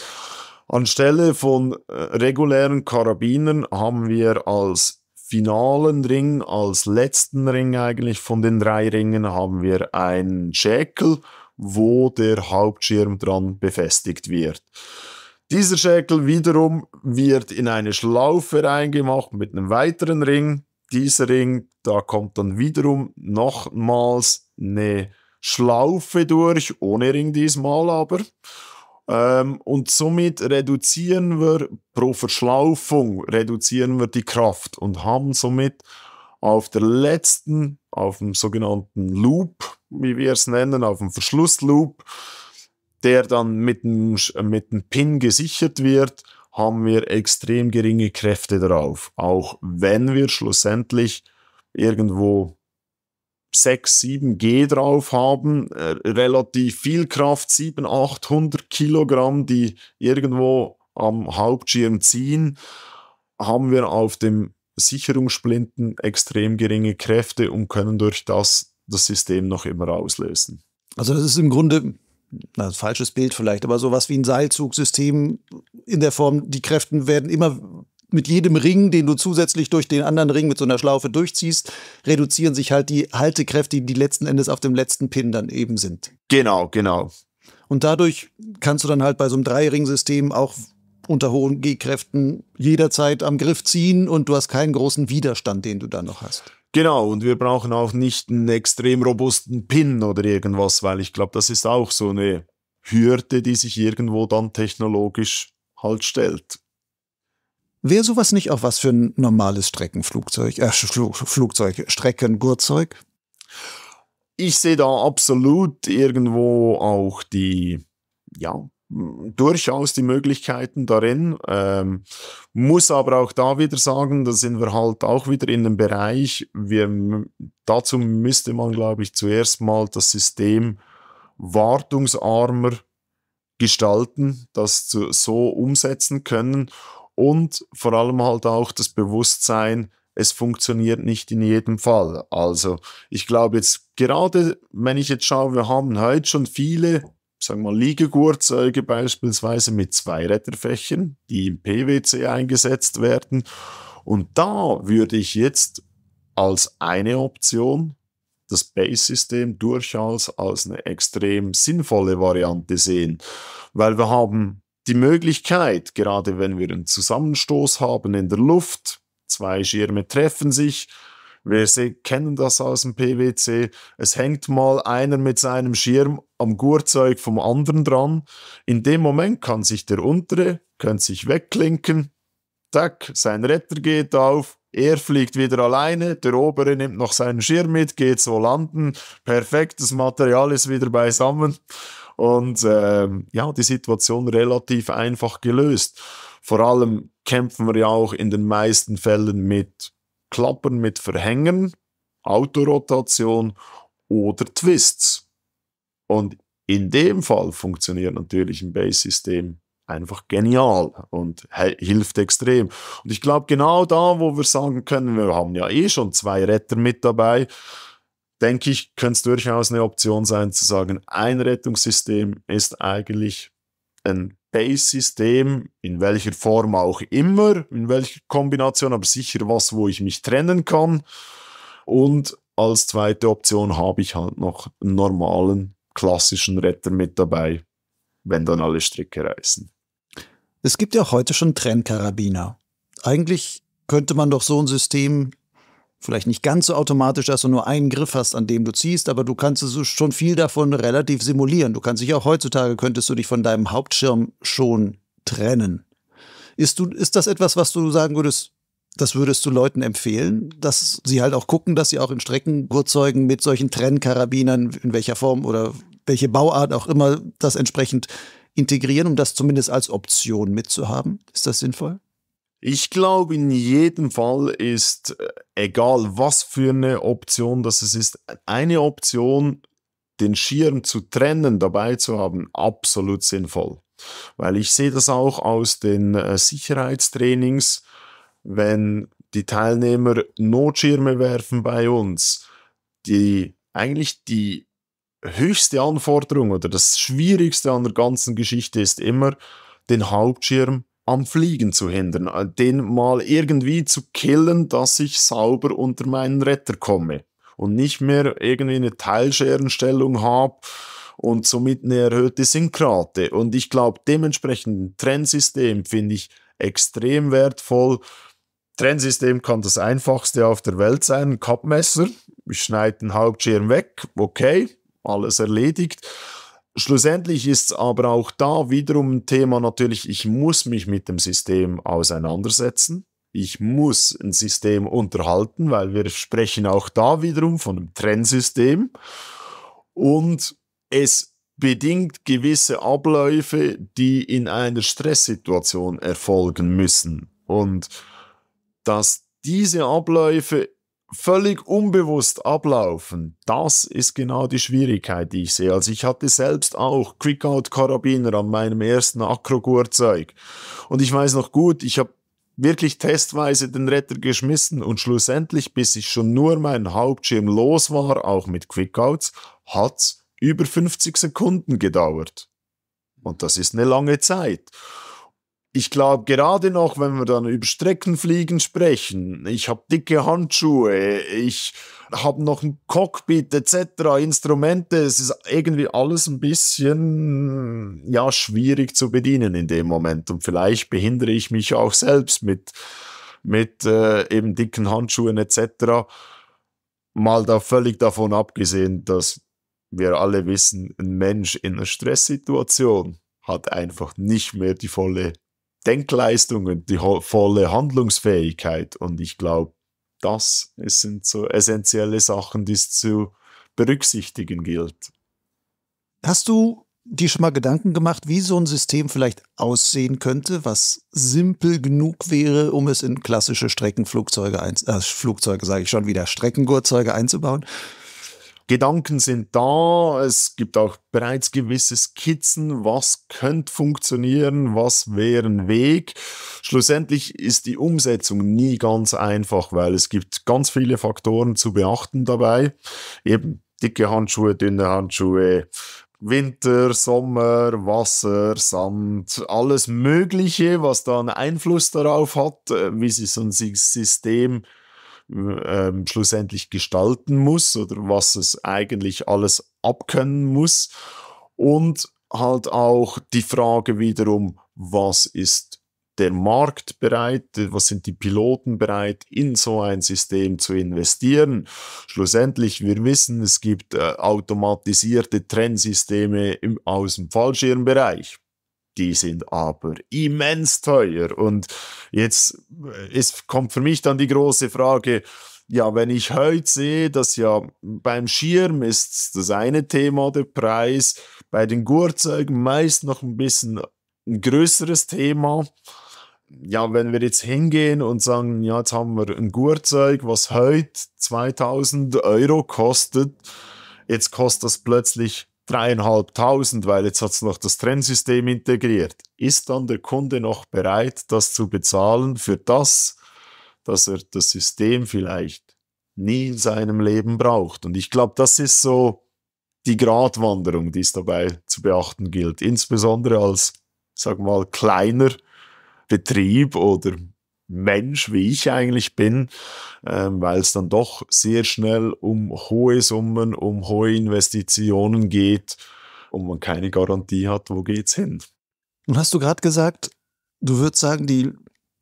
Anstelle von äh, regulären Karabinern haben wir als finalen Ring, als letzten Ring eigentlich von den drei Ringen, haben wir einen Schäkel, wo der Hauptschirm dran befestigt wird. Dieser Schäkel wiederum wird in eine Schlaufe reingemacht mit einem weiteren Ring. Dieser Ring, da kommt dann wiederum nochmals eine Schlaufe durch, ohne Ring diesmal aber. Ähm, und somit reduzieren wir pro Verschlaufung reduzieren wir die Kraft und haben somit auf der letzten, auf dem sogenannten Loop, wie wir es nennen, auf dem Verschlussloop, der dann mit dem, mit dem Pin gesichert wird, haben wir extrem geringe Kräfte drauf. Auch wenn wir schlussendlich irgendwo 6, 7G drauf haben, äh, relativ viel Kraft, 7, 800 Kilogramm, die irgendwo am Hauptschirm ziehen, haben wir auf dem Sicherungssplinten extrem geringe Kräfte und können durch das das System noch immer auslösen. Also das ist im Grunde na, ein falsches Bild vielleicht, aber sowas wie ein Seilzugsystem in der Form, die Kräften werden immer mit jedem Ring, den du zusätzlich durch den anderen Ring mit so einer Schlaufe durchziehst, reduzieren sich halt die Haltekräfte, die letzten Endes auf dem letzten Pin dann eben sind. Genau, genau. Und dadurch kannst du dann halt bei so einem Dreiringsystem auch unter hohen G-Kräften jederzeit am Griff ziehen und du hast keinen großen Widerstand, den du da noch hast. Genau, und wir brauchen auch nicht einen extrem robusten Pin oder irgendwas, weil ich glaube, das ist auch so eine Hürde, die sich irgendwo dann technologisch halt stellt. Wäre sowas nicht auch was für ein normales Streckenflugzeug, äh, Flug, Flugzeug, Streckengurzeug? Ich sehe da absolut irgendwo auch die, ja, durchaus die Möglichkeiten darin. Ähm, muss aber auch da wieder sagen, da sind wir halt auch wieder in dem Bereich, wir, dazu müsste man, glaube ich, zuerst mal das System wartungsarmer gestalten, das zu, so umsetzen können und vor allem halt auch das Bewusstsein, es funktioniert nicht in jedem Fall. Also ich glaube jetzt gerade, wenn ich jetzt schaue, wir haben heute schon viele, sagen wir mal Liegegurtzeuge beispielsweise mit zwei Retterfächern, die im PwC eingesetzt werden. Und da würde ich jetzt als eine Option das Base-System durchaus als eine extrem sinnvolle Variante sehen, weil wir haben die Möglichkeit, gerade wenn wir einen Zusammenstoß haben in der Luft, zwei Schirme treffen sich, wir kennen das aus dem PwC, es hängt mal einer mit seinem Schirm am Gurzeug vom anderen dran. In dem Moment kann sich der untere, könnte sich wegklinken, tack, sein Retter geht auf, er fliegt wieder alleine, der obere nimmt noch seinen Schirm mit, geht so landen, perfekt, das Material ist wieder beisammen und äh, ja, die Situation relativ einfach gelöst. Vor allem kämpfen wir ja auch in den meisten Fällen mit Klappern, mit Verhängen, Autorotation oder Twists. Und in dem Fall funktioniert natürlich ein Base-System einfach genial und hilft extrem. Und ich glaube, genau da, wo wir sagen können, wir haben ja eh schon zwei Retter mit dabei, denke ich, könnte es durchaus eine Option sein, zu sagen, ein Rettungssystem ist eigentlich ein Base-System, in welcher Form auch immer, in welcher Kombination, aber sicher was, wo ich mich trennen kann. Und als zweite Option habe ich halt noch einen normalen, klassischen Retter mit dabei, wenn dann alle Stricke reißen. Es gibt ja heute schon Trennkarabiner. Eigentlich könnte man doch so ein System vielleicht nicht ganz so automatisch, dass du nur einen Griff hast, an dem du ziehst, aber du kannst so schon viel davon relativ simulieren. Du kannst dich auch heutzutage, könntest du dich von deinem Hauptschirm schon trennen. Ist, du, ist das etwas, was du sagen würdest, das würdest du Leuten empfehlen, dass sie halt auch gucken, dass sie auch in Strecken mit solchen Trennkarabinern, in welcher Form oder welche Bauart auch immer, das entsprechend integrieren, um das zumindest als Option mitzuhaben? Ist das sinnvoll? Ich glaube, in jedem Fall ist, äh, egal was für eine Option das ist, eine Option, den Schirm zu trennen, dabei zu haben, absolut sinnvoll. Weil ich sehe das auch aus den äh, Sicherheitstrainings, wenn die Teilnehmer Notschirme werfen bei uns, die eigentlich die höchste Anforderung oder das Schwierigste an der ganzen Geschichte ist immer, den Hauptschirm am Fliegen zu hindern, äh, den mal irgendwie zu killen, dass ich sauber unter meinen Retter komme und nicht mehr irgendwie eine Teilscherenstellung habe und somit eine erhöhte Synkrate. Und ich glaube, dementsprechend ein Trennsystem finde ich extrem wertvoll. Trennsystem kann das einfachste auf der Welt sein, ein Kappmesser. Ich schneide den Hauptschirm weg, okay, alles erledigt. Schlussendlich ist es aber auch da wiederum ein Thema natürlich, ich muss mich mit dem System auseinandersetzen. Ich muss ein System unterhalten, weil wir sprechen auch da wiederum von einem Trennsystem. Und es bedingt gewisse Abläufe, die in einer Stresssituation erfolgen müssen. Und dass diese Abläufe völlig unbewusst ablaufen, das ist genau die Schwierigkeit, die ich sehe. Also ich hatte selbst auch Quickout-Karabiner an meinem ersten Akrogurzeug. Und ich weiß noch gut, ich habe wirklich testweise den Retter geschmissen und schlussendlich, bis ich schon nur meinen Hauptschirm los war, auch mit Quickouts, hat's über 50 Sekunden gedauert. Und das ist eine lange Zeit ich glaube, gerade noch, wenn wir dann über Streckenfliegen sprechen, ich habe dicke Handschuhe, ich habe noch ein Cockpit etc., Instrumente, es ist irgendwie alles ein bisschen ja, schwierig zu bedienen in dem Moment. Und vielleicht behindere ich mich auch selbst mit, mit äh, eben dicken Handschuhen etc. Mal da völlig davon abgesehen, dass wir alle wissen, ein Mensch in einer Stresssituation hat einfach nicht mehr die volle Denkleistung und die volle Handlungsfähigkeit. Und ich glaube, das sind so essentielle Sachen, die es zu berücksichtigen gilt. Hast du dir schon mal Gedanken gemacht, wie so ein System vielleicht aussehen könnte, was simpel genug wäre, um es in klassische Streckenflugzeuge, äh, Flugzeuge sage ich schon wieder, Streckengurtzeuge einzubauen? Gedanken sind da, es gibt auch bereits gewisse Skizzen, was könnte funktionieren, was wäre ein Weg. Schlussendlich ist die Umsetzung nie ganz einfach, weil es gibt ganz viele Faktoren zu beachten dabei. Eben dicke Handschuhe, dünne Handschuhe, Winter, Sommer, Wasser, Sand, alles Mögliche, was da einen Einfluss darauf hat, äh, wie sich so ein System äh, schlussendlich gestalten muss oder was es eigentlich alles abkönnen muss. Und halt auch die Frage wiederum, was ist der Markt bereit, was sind die Piloten bereit, in so ein System zu investieren. Schlussendlich, wir wissen, es gibt äh, automatisierte Trennsysteme im, aus dem Fallschirmbereich die sind aber immens teuer. Und jetzt äh, es kommt für mich dann die große Frage, ja, wenn ich heute sehe, dass ja beim Schirm ist das eine Thema der Preis, bei den Gurzeugen meist noch ein bisschen ein größeres Thema. Ja, wenn wir jetzt hingehen und sagen, ja, jetzt haben wir ein Gurzeug, was heute 2000 Euro kostet, jetzt kostet das plötzlich dreieinhalbtausend, weil jetzt hat es noch das Trennsystem integriert. Ist dann der Kunde noch bereit, das zu bezahlen für das, dass er das System vielleicht nie in seinem Leben braucht? Und ich glaube, das ist so die Gratwanderung, die es dabei zu beachten gilt, insbesondere als, sag mal, kleiner Betrieb oder Mensch, wie ich eigentlich bin, ähm, weil es dann doch sehr schnell um hohe Summen, um hohe Investitionen geht und man keine Garantie hat, wo geht's hin. Und hast du gerade gesagt, du würdest sagen, die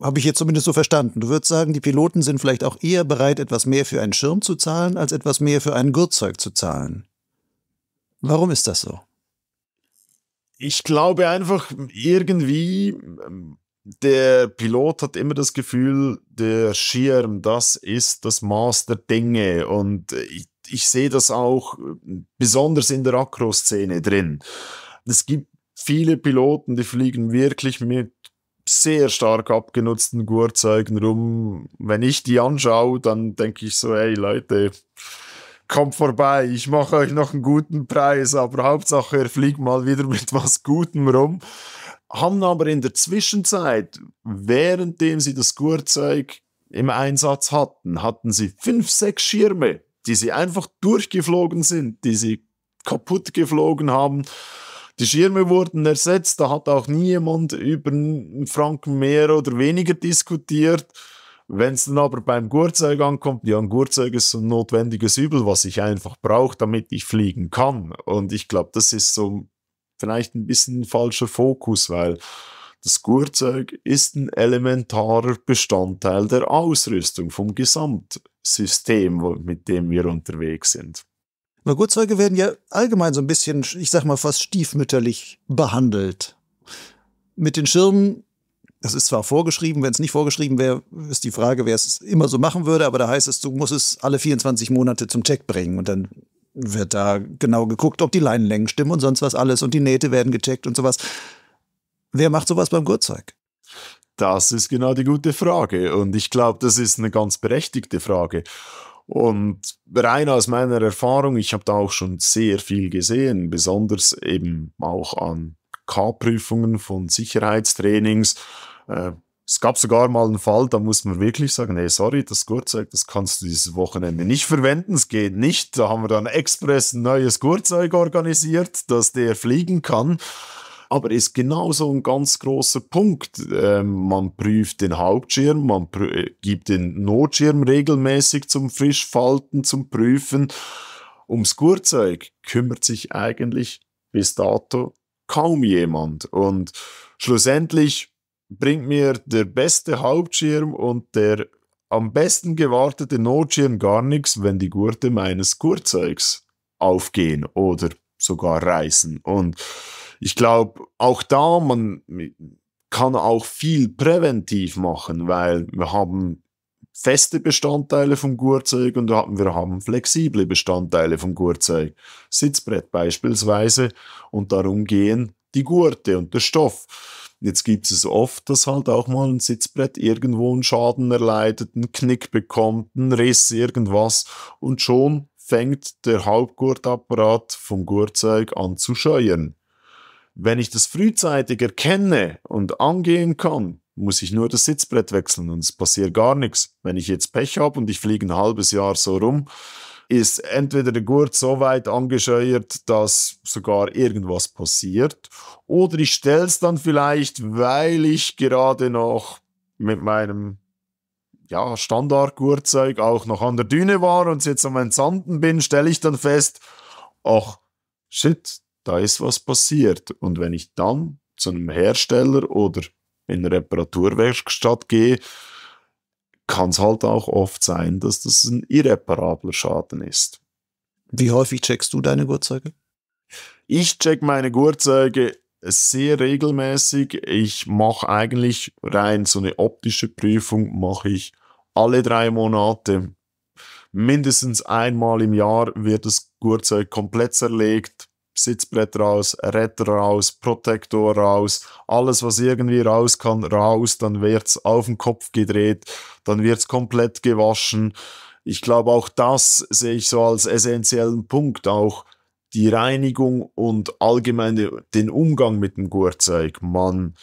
habe ich jetzt zumindest so verstanden. Du würdest sagen, die Piloten sind vielleicht auch eher bereit, etwas mehr für einen Schirm zu zahlen, als etwas mehr für ein Gurtzeug zu zahlen. Warum ist das so? Ich glaube einfach, irgendwie ähm, der Pilot hat immer das Gefühl, der Schirm, das ist das Maß der Dinge. Und ich, ich sehe das auch äh, besonders in der Akro-Szene drin. Es gibt viele Piloten, die fliegen wirklich mit sehr stark abgenutzten Gurzeugen rum. Wenn ich die anschaue, dann denke ich so, hey Leute, kommt vorbei, ich mache euch noch einen guten Preis, aber Hauptsache, ihr fliegt mal wieder mit was Gutem rum haben aber in der Zwischenzeit, währenddem sie das Gurzeug im Einsatz hatten, hatten sie fünf, sechs Schirme, die sie einfach durchgeflogen sind, die sie kaputt geflogen haben. Die Schirme wurden ersetzt, da hat auch niemand über einen Franken mehr oder weniger diskutiert. Wenn es dann aber beim Gurzeug ankommt, ja, ein Gurzeug ist ein notwendiges Übel, was ich einfach brauche, damit ich fliegen kann. Und ich glaube, das ist so vielleicht ein bisschen falscher Fokus, weil das Gurtzeug ist ein elementarer Bestandteil der Ausrüstung vom Gesamtsystem, mit dem wir unterwegs sind. Na, Gurtzeuge werden ja allgemein so ein bisschen, ich sag mal, fast stiefmütterlich behandelt. Mit den Schirmen, das ist zwar vorgeschrieben, wenn es nicht vorgeschrieben wäre, ist die Frage, wer es immer so machen würde, aber da heißt es, du musst es alle 24 Monate zum Check bringen und dann wird da genau geguckt, ob die Leinenlängen stimmen und sonst was alles und die Nähte werden gecheckt und sowas. Wer macht sowas beim Gurtzeug? Das ist genau die gute Frage und ich glaube, das ist eine ganz berechtigte Frage. Und rein aus meiner Erfahrung, ich habe da auch schon sehr viel gesehen, besonders eben auch an K-Prüfungen von Sicherheitstrainings. Äh, es gab sogar mal einen Fall, da muss man wirklich sagen, nee, sorry, das Gurtzeug, das kannst du dieses Wochenende nicht verwenden, es geht nicht. Da haben wir dann express ein neues Gurtzeug organisiert, dass der fliegen kann. Aber ist genauso ein ganz großer Punkt. Ähm, man prüft den Hauptschirm, man äh, gibt den Notschirm regelmäßig zum Frischfalten, zum Prüfen. Ums Gurtzeug kümmert sich eigentlich bis dato kaum jemand. Und schlussendlich bringt mir der beste Hauptschirm und der am besten gewartete Notschirm gar nichts, wenn die Gurte meines Gurtzeugs aufgehen oder sogar reißen. Und ich glaube, auch da, man kann auch viel präventiv machen, weil wir haben feste Bestandteile vom Gurtzeug und wir haben flexible Bestandteile vom Gurtzeug. Sitzbrett beispielsweise und darum gehen die Gurte und der Stoff. Jetzt gibt es oft, dass halt auch mal ein Sitzbrett irgendwo einen Schaden erleidet, einen Knick bekommt, einen Riss, irgendwas und schon fängt der Hauptgurtapparat vom Gurtzeug an zu scheuern. Wenn ich das frühzeitig erkenne und angehen kann, muss ich nur das Sitzbrett wechseln und es passiert gar nichts. Wenn ich jetzt Pech habe und ich fliege ein halbes Jahr so rum, ist entweder der Gurt so weit angescheuert, dass sogar irgendwas passiert, oder ich stelle es dann vielleicht, weil ich gerade noch mit meinem ja, Standardgurtzeug auch noch an der Düne war und jetzt am Entsanden bin, stelle ich dann fest, ach, shit, da ist was passiert. Und wenn ich dann zu einem Hersteller oder in eine Reparaturwerkstatt gehe, kann es halt auch oft sein, dass das ein irreparabler Schaden ist. Wie häufig checkst du deine Gurtzeige? Ich check meine Gurtzeige sehr regelmäßig. Ich mache eigentlich rein so eine optische Prüfung, mache ich alle drei Monate. Mindestens einmal im Jahr wird das Gurzeug komplett zerlegt, Sitzbrett raus, Retter raus, Protektor raus, alles was irgendwie raus kann, raus, dann wird es auf den Kopf gedreht, dann wird es komplett gewaschen. Ich glaube, auch das sehe ich so als essentiellen Punkt, auch die Reinigung und allgemein den Umgang mit dem Gurzeug. Man,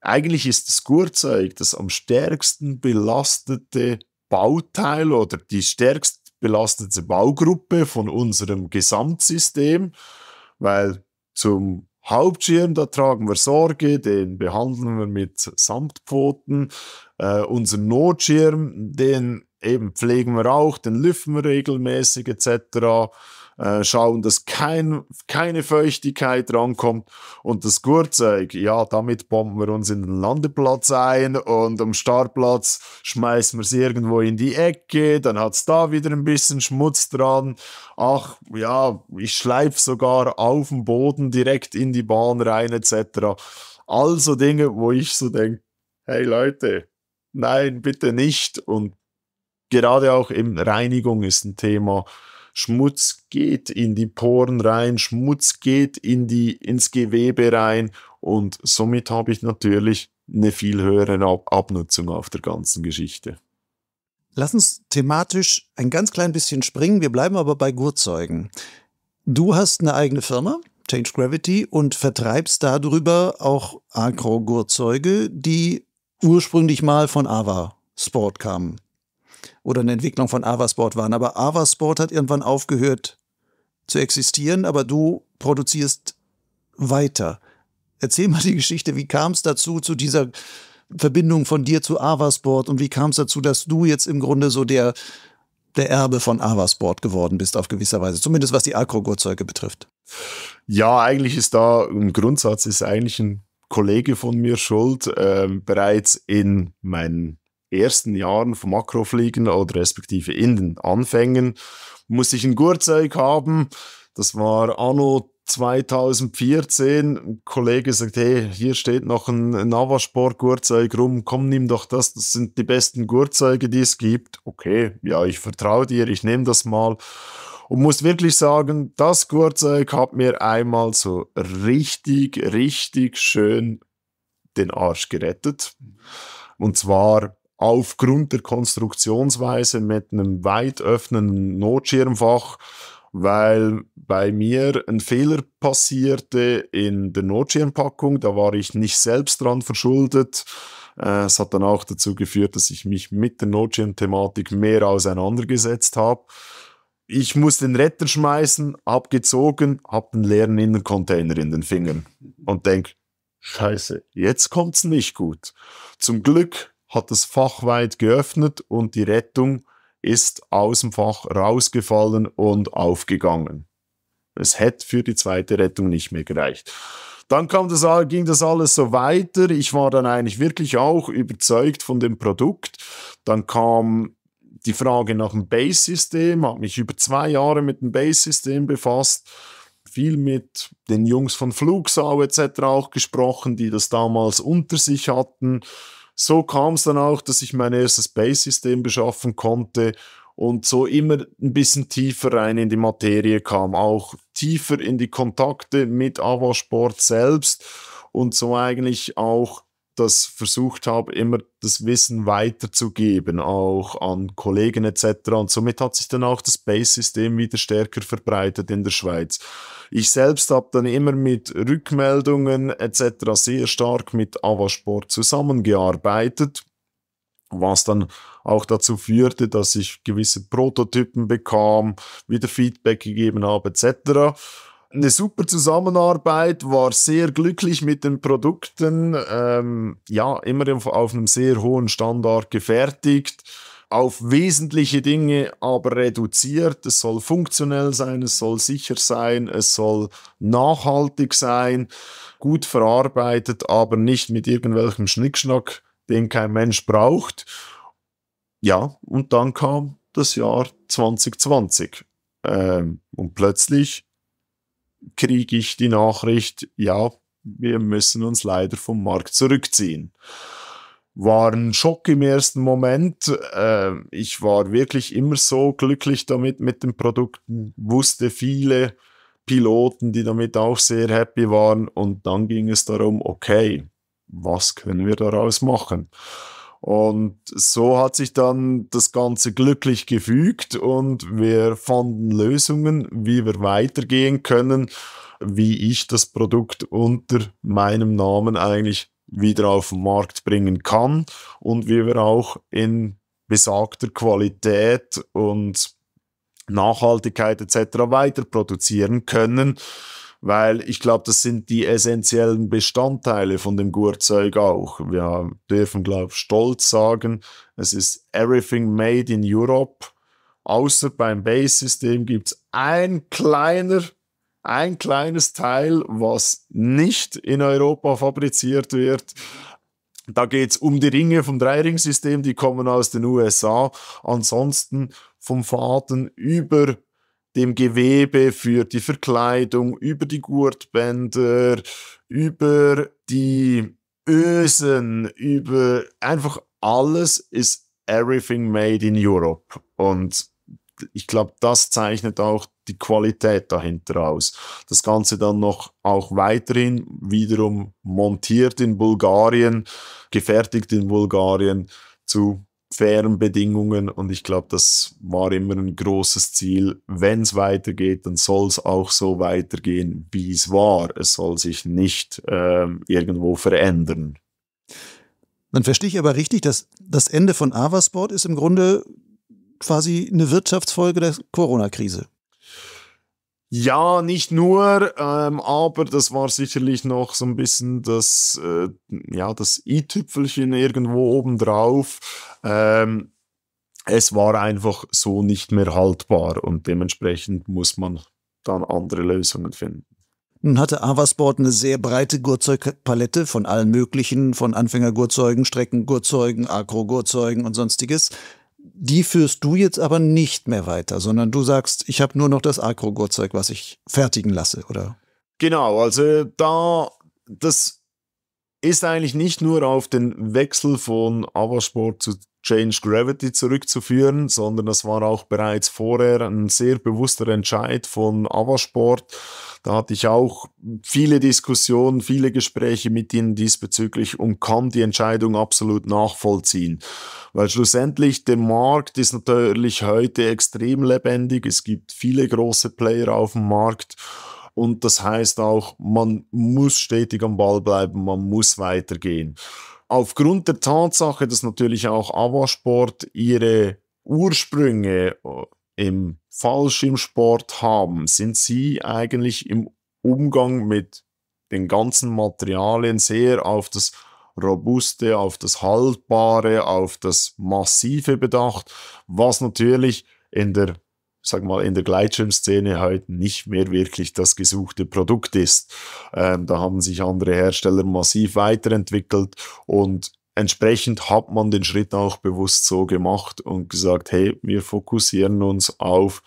eigentlich ist das Gurzeug das am stärksten belastete Bauteil oder die stärkst belastete Baugruppe von unserem Gesamtsystem weil zum Hauptschirm, da tragen wir Sorge, den behandeln wir mit Samtpfoten. Äh, unseren Notschirm, den eben pflegen wir auch, den lüften wir regelmäßig etc äh, schauen, dass kein, keine Feuchtigkeit rankommt und das Gurzeug, ja, damit bomben wir uns in den Landeplatz ein und am Startplatz schmeißen wir es irgendwo in die Ecke, dann hat es da wieder ein bisschen Schmutz dran. Ach, ja, ich schleife sogar auf dem Boden direkt in die Bahn rein, etc. Also Dinge, wo ich so denke, hey Leute, nein, bitte nicht. Und gerade auch eben Reinigung ist ein Thema, Schmutz geht in die Poren rein, Schmutz geht in die, ins Gewebe rein und somit habe ich natürlich eine viel höhere Ab Abnutzung auf der ganzen Geschichte. Lass uns thematisch ein ganz klein bisschen springen, wir bleiben aber bei Gurzeugen. Du hast eine eigene Firma, Change Gravity, und vertreibst darüber auch Agro-Gurzeuge, die ursprünglich mal von Ava Sport kamen oder eine Entwicklung von Avasport waren. Aber Avasport hat irgendwann aufgehört zu existieren, aber du produzierst weiter. Erzähl mal die Geschichte, wie kam es dazu, zu dieser Verbindung von dir zu Avasport und wie kam es dazu, dass du jetzt im Grunde so der, der Erbe von Avasport geworden bist, auf gewisser Weise, zumindest was die Agro-Gurtzeuge betrifft? Ja, eigentlich ist da im Grundsatz ist eigentlich ein Kollege von mir schuld, äh, bereits in meinen ersten Jahren vom Makrofliegen oder respektive in den Anfängen, muss ich ein Gurzeug haben. Das war anno 2014. Ein Kollege sagt, hey, hier steht noch ein Navasport-Gurzeug rum, komm, nimm doch das, das sind die besten Gurzeuge, die es gibt. Okay, ja, ich vertraue dir, ich nehme das mal. Und muss wirklich sagen, das Gurzeug hat mir einmal so richtig, richtig schön den Arsch gerettet. Und zwar aufgrund der Konstruktionsweise mit einem weit öffnenden Notschirmfach, weil bei mir ein Fehler passierte in der Notschirmpackung. Da war ich nicht selbst dran verschuldet. Äh, es hat dann auch dazu geführt, dass ich mich mit der Notschirmthematik mehr auseinandergesetzt habe. Ich muss den Retter schmeißen, abgezogen, habe einen leeren Innencontainer in den Fingern und denke, Scheiße, jetzt kommt's nicht gut. Zum Glück hat das Fach weit geöffnet und die Rettung ist aus dem Fach rausgefallen und aufgegangen. Es hätte für die zweite Rettung nicht mehr gereicht. Dann kam das, ging das alles so weiter. Ich war dann eigentlich wirklich auch überzeugt von dem Produkt. Dann kam die Frage nach dem Base-System, habe mich über zwei Jahre mit dem Base-System befasst, viel mit den Jungs von Flugsau etc. auch gesprochen, die das damals unter sich hatten. So kam es dann auch, dass ich mein erstes Base-System beschaffen konnte und so immer ein bisschen tiefer rein in die Materie kam, auch tiefer in die Kontakte mit Avasport selbst und so eigentlich auch das versucht habe, immer das Wissen weiterzugeben, auch an Kollegen etc. Und somit hat sich dann auch das Base-System wieder stärker verbreitet in der Schweiz. Ich selbst habe dann immer mit Rückmeldungen etc. sehr stark mit Avasport zusammengearbeitet, was dann auch dazu führte, dass ich gewisse Prototypen bekam, wieder Feedback gegeben habe etc eine super Zusammenarbeit, war sehr glücklich mit den Produkten, ähm, ja, immer auf einem sehr hohen Standard gefertigt, auf wesentliche Dinge aber reduziert. Es soll funktionell sein, es soll sicher sein, es soll nachhaltig sein, gut verarbeitet, aber nicht mit irgendwelchem Schnickschnack, den kein Mensch braucht. Ja, und dann kam das Jahr 2020. Ähm, und plötzlich kriege ich die Nachricht, ja, wir müssen uns leider vom Markt zurückziehen. War ein Schock im ersten Moment. Ähm, ich war wirklich immer so glücklich damit mit den Produkten, wusste viele Piloten, die damit auch sehr happy waren. Und dann ging es darum, okay, was können wir daraus machen? Und so hat sich dann das Ganze glücklich gefügt und wir fanden Lösungen, wie wir weitergehen können, wie ich das Produkt unter meinem Namen eigentlich wieder auf den Markt bringen kann und wie wir auch in besagter Qualität und Nachhaltigkeit etc. weiter produzieren können weil ich glaube, das sind die essentiellen Bestandteile von dem Gurtzeug auch. Wir dürfen, glaube ich, stolz sagen, es ist everything made in Europe. Außer beim Base-System gibt es ein kleiner ein kleines Teil, was nicht in Europa fabriziert wird. Da geht es um die Ringe vom Dreiringsystem, die kommen aus den USA. Ansonsten vom Faden über dem Gewebe für die Verkleidung, über die Gurtbänder, über die Ösen, über einfach alles ist everything made in Europe. Und ich glaube, das zeichnet auch die Qualität dahinter aus. Das Ganze dann noch auch weiterhin wiederum montiert in Bulgarien, gefertigt in Bulgarien zu fairen Bedingungen und ich glaube, das war immer ein großes Ziel. Wenn es weitergeht, dann soll es auch so weitergehen, wie es war. Es soll sich nicht ähm, irgendwo verändern. Dann verstehe ich aber richtig, dass das Ende von Avasport ist im Grunde quasi eine Wirtschaftsfolge der Corona-Krise. Ja, nicht nur, ähm, aber das war sicherlich noch so ein bisschen das, äh, ja, das i-Tüpfelchen irgendwo obendrauf. Ähm, es war einfach so nicht mehr haltbar und dementsprechend muss man dann andere Lösungen finden. Nun hatte Avasport eine sehr breite Gurzeugpalette von allen möglichen, von Anfängergurzeugen, Streckengurzeugen, agro gurzeugen und sonstiges. Die führst du jetzt aber nicht mehr weiter, sondern du sagst, ich habe nur noch das Agro-Gurzeug, was ich fertigen lasse, oder? Genau, also da das ist eigentlich nicht nur auf den Wechsel von Avasport zu Change Gravity zurückzuführen, sondern das war auch bereits vorher ein sehr bewusster Entscheid von Avasport. Da hatte ich auch viele Diskussionen, viele Gespräche mit ihnen diesbezüglich und kann die Entscheidung absolut nachvollziehen. Weil schlussendlich der Markt ist natürlich heute extrem lebendig. Es gibt viele große Player auf dem Markt. Und das heißt auch, man muss stetig am Ball bleiben, man muss weitergehen. Aufgrund der Tatsache, dass natürlich auch Avasport ihre Ursprünge äh, im Fallschirmsport haben, sind sie eigentlich im Umgang mit den ganzen Materialien sehr auf das Robuste, auf das Haltbare, auf das Massive bedacht, was natürlich in der sag mal, in der Gleitschirmszene halt nicht mehr wirklich das gesuchte Produkt ist. Ähm, da haben sich andere Hersteller massiv weiterentwickelt und entsprechend hat man den Schritt auch bewusst so gemacht und gesagt, hey, wir fokussieren uns auf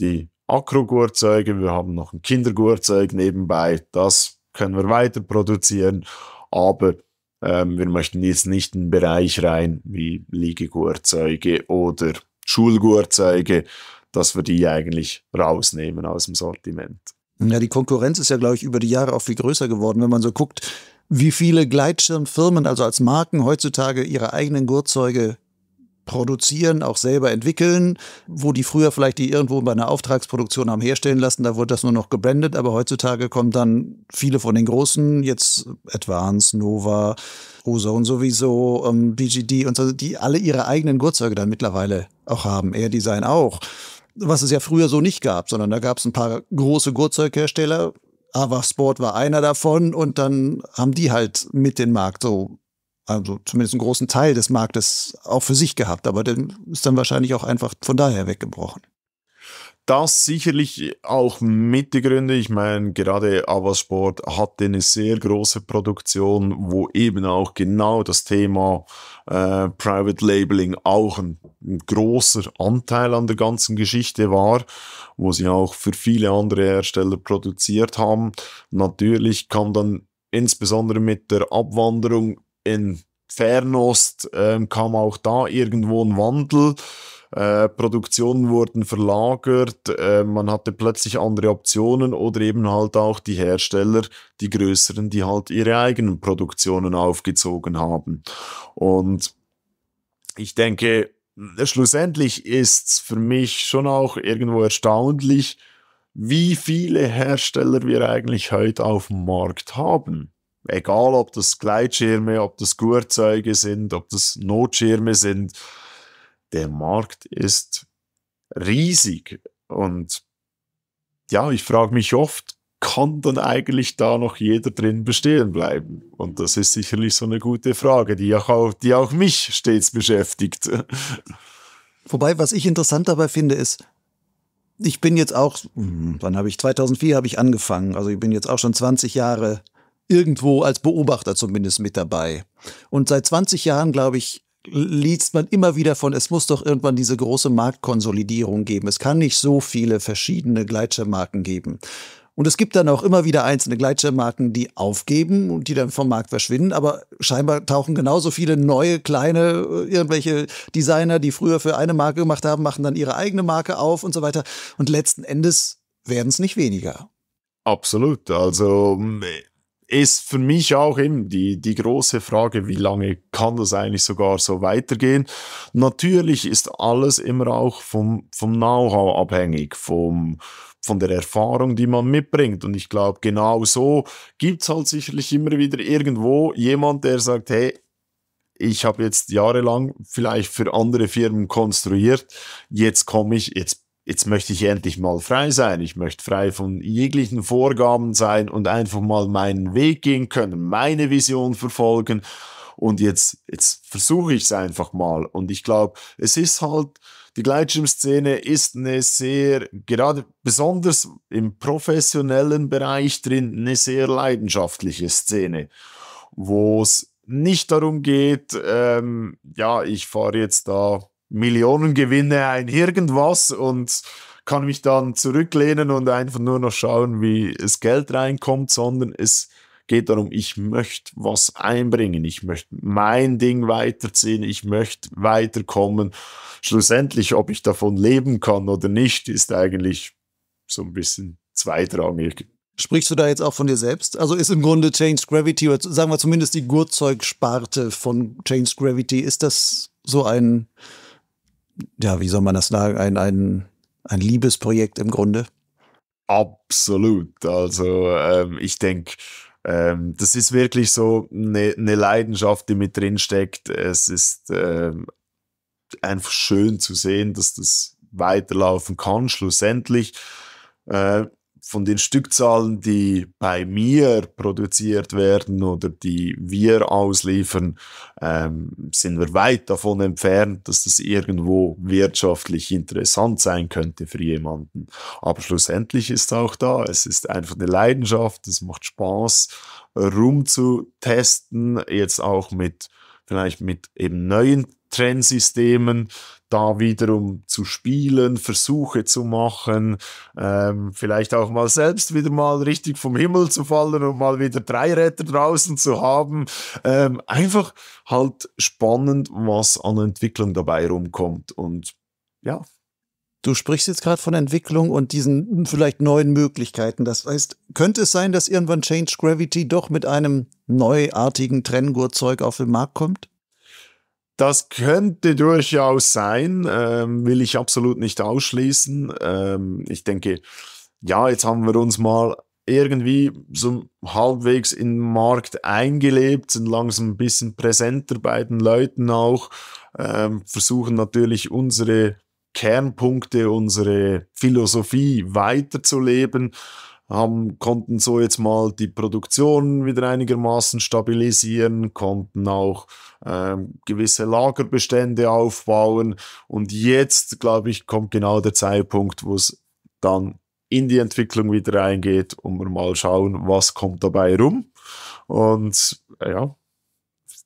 die Akrogurtzeuge, wir haben noch ein Kindergurzeug nebenbei, das können wir weiter produzieren, aber ähm, wir möchten jetzt nicht in einen Bereich rein wie Liegegurzeuge oder Schulgurtzeuge, dass wir die eigentlich rausnehmen aus dem Sortiment. Ja, die Konkurrenz ist ja, glaube ich, über die Jahre auch viel größer geworden, wenn man so guckt, wie viele Gleitschirmfirmen, also als Marken heutzutage ihre eigenen Gurtzeuge produzieren, auch selber entwickeln, wo die früher vielleicht die irgendwo bei einer Auftragsproduktion haben herstellen lassen, da wurde das nur noch gebrandet, aber heutzutage kommen dann viele von den großen, jetzt Advance, Nova, Ozone sowieso, ähm, BGD und so, die alle ihre eigenen Gurtzeuge dann mittlerweile auch haben, Air Design auch was es ja früher so nicht gab, sondern da gab es ein paar große Gurtzeughersteller. Ava Sport war einer davon und dann haben die halt mit den Markt so, also zumindest einen großen Teil des Marktes auch für sich gehabt, aber dann ist dann wahrscheinlich auch einfach von daher weggebrochen das sicherlich auch mit die Gründe. Ich meine, gerade Avasport hatte eine sehr große Produktion, wo eben auch genau das Thema äh, Private Labeling auch ein, ein, großer Anteil an der ganzen Geschichte war, wo sie auch für viele andere Hersteller produziert haben. Natürlich kam dann insbesondere mit der Abwanderung in Fernost äh, kam auch da irgendwo ein Wandel. Äh, Produktionen wurden verlagert, äh, man hatte plötzlich andere Optionen oder eben halt auch die Hersteller, die größeren, die halt ihre eigenen Produktionen aufgezogen haben. Und ich denke, schlussendlich ist es für mich schon auch irgendwo erstaunlich, wie viele Hersteller wir eigentlich heute auf dem Markt haben. Egal, ob das Gleitschirme, ob das Gurzeuge sind, ob das Notschirme sind der Markt ist riesig. Und ja, ich frage mich oft, kann dann eigentlich da noch jeder drin bestehen bleiben? Und das ist sicherlich so eine gute Frage, die auch, die auch mich stets beschäftigt. [LAUGHS] Wobei, was ich interessant dabei finde, ist, ich bin jetzt auch, hm, wann habe ich, 2004 habe ich angefangen, also ich bin jetzt auch schon 20 Jahre irgendwo als Beobachter zumindest mit dabei. Und seit 20 Jahren, glaube ich, liest man immer wieder von, es muss doch irgendwann diese große Marktkonsolidierung geben. Es kann nicht so viele verschiedene Gleitschirmmarken geben. Und es gibt dann auch immer wieder einzelne Gleitschirmmarken, die aufgeben und die dann vom Markt verschwinden. Aber scheinbar tauchen genauso viele neue, kleine, äh, irgendwelche Designer, die früher für eine Marke gemacht haben, machen dann ihre eigene Marke auf und so weiter. Und letzten Endes werden es nicht weniger. Absolut. Also mm, ist für mich auch eben die, die große Frage, wie lange kann das eigentlich sogar so weitergehen? Natürlich ist alles immer auch vom, vom Know-how abhängig, vom, von der Erfahrung, die man mitbringt. Und ich glaube, genau so gibt es halt sicherlich immer wieder irgendwo jemand, der sagt, hey, ich habe jetzt jahrelang vielleicht für andere Firmen konstruiert, jetzt komme ich, jetzt jetzt möchte ich endlich mal frei sein, ich möchte frei von jeglichen Vorgaben sein und einfach mal meinen Weg gehen können, meine Vision verfolgen und jetzt, jetzt versuche ich es einfach mal. Und ich glaube, es ist halt, die Gleitschirmszene ist eine sehr, gerade besonders im professionellen Bereich drin, eine sehr leidenschaftliche Szene, wo es nicht darum geht, ähm, ja, ich fahre jetzt da Millionengewinne ein irgendwas und kann mich dann zurücklehnen und einfach nur noch schauen, wie es Geld reinkommt, sondern es geht darum, ich möchte was einbringen, ich möchte mein Ding weiterziehen, ich möchte weiterkommen. Schlussendlich, ob ich davon leben kann oder nicht, ist eigentlich so ein bisschen zweitrangig. Sprichst du da jetzt auch von dir selbst? Also ist im Grunde Change Gravity, oder sagen wir zumindest die Gurtzeugsparte von Change Gravity, ist das so ein ja, wie soll man das sagen, ein, ein, ein Liebesprojekt im Grunde. Absolut. Also ähm, ich denke, ähm, das ist wirklich so eine ne Leidenschaft, die mit drin steckt. Es ist ähm, einfach schön zu sehen, dass das weiterlaufen kann, schlussendlich. Äh, von den Stückzahlen, die bei mir produziert werden oder die wir ausliefern, ähm, sind wir weit davon entfernt, dass das irgendwo wirtschaftlich interessant sein könnte für jemanden. Aber schlussendlich ist auch da, es ist einfach eine Leidenschaft, es macht Spaß, rumzutesten, jetzt auch mit vielleicht mit eben neuen Trendsystemen, da wiederum zu spielen, Versuche zu machen, ähm, vielleicht auch mal selbst wieder mal richtig vom Himmel zu fallen und mal wieder drei Räder draußen zu haben. Ähm, einfach halt spannend, was an Entwicklung dabei rumkommt. Und ja, Du sprichst jetzt gerade von Entwicklung und diesen vielleicht neuen Möglichkeiten. Das heißt, könnte es sein, dass irgendwann Change Gravity doch mit einem neuartigen Trenngurtzeug auf den Markt kommt? Das könnte durchaus sein, ähm, will ich absolut nicht ausschließen. Ähm, ich denke, ja, jetzt haben wir uns mal irgendwie so halbwegs in den Markt eingelebt, sind langsam ein bisschen präsenter bei den Leuten auch, ähm, versuchen natürlich unsere Kernpunkte, unsere Philosophie weiterzuleben haben, konnten so jetzt mal die Produktion wieder einigermaßen stabilisieren, konnten auch ähm, gewisse Lagerbestände aufbauen. Und jetzt, glaube ich, kommt genau der Zeitpunkt, wo es dann in die Entwicklung wieder reingeht und wir mal schauen, was kommt dabei rum. Und ja,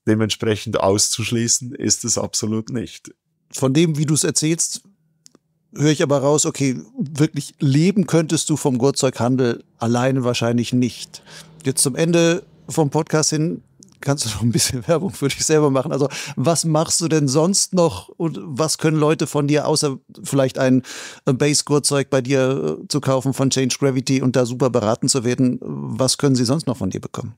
dementsprechend auszuschließen ist es absolut nicht. Von dem, wie du es erzählst, höre ich aber raus, okay, wirklich leben könntest du vom Gurtzeughandel alleine wahrscheinlich nicht. Jetzt zum Ende vom Podcast hin kannst du noch ein bisschen [LAUGHS] Werbung für dich selber machen. Also was machst du denn sonst noch und was können Leute von dir, außer vielleicht ein äh, Base-Gurtzeug bei dir äh, zu kaufen von Change Gravity und da super beraten zu werden, was können sie sonst noch von dir bekommen?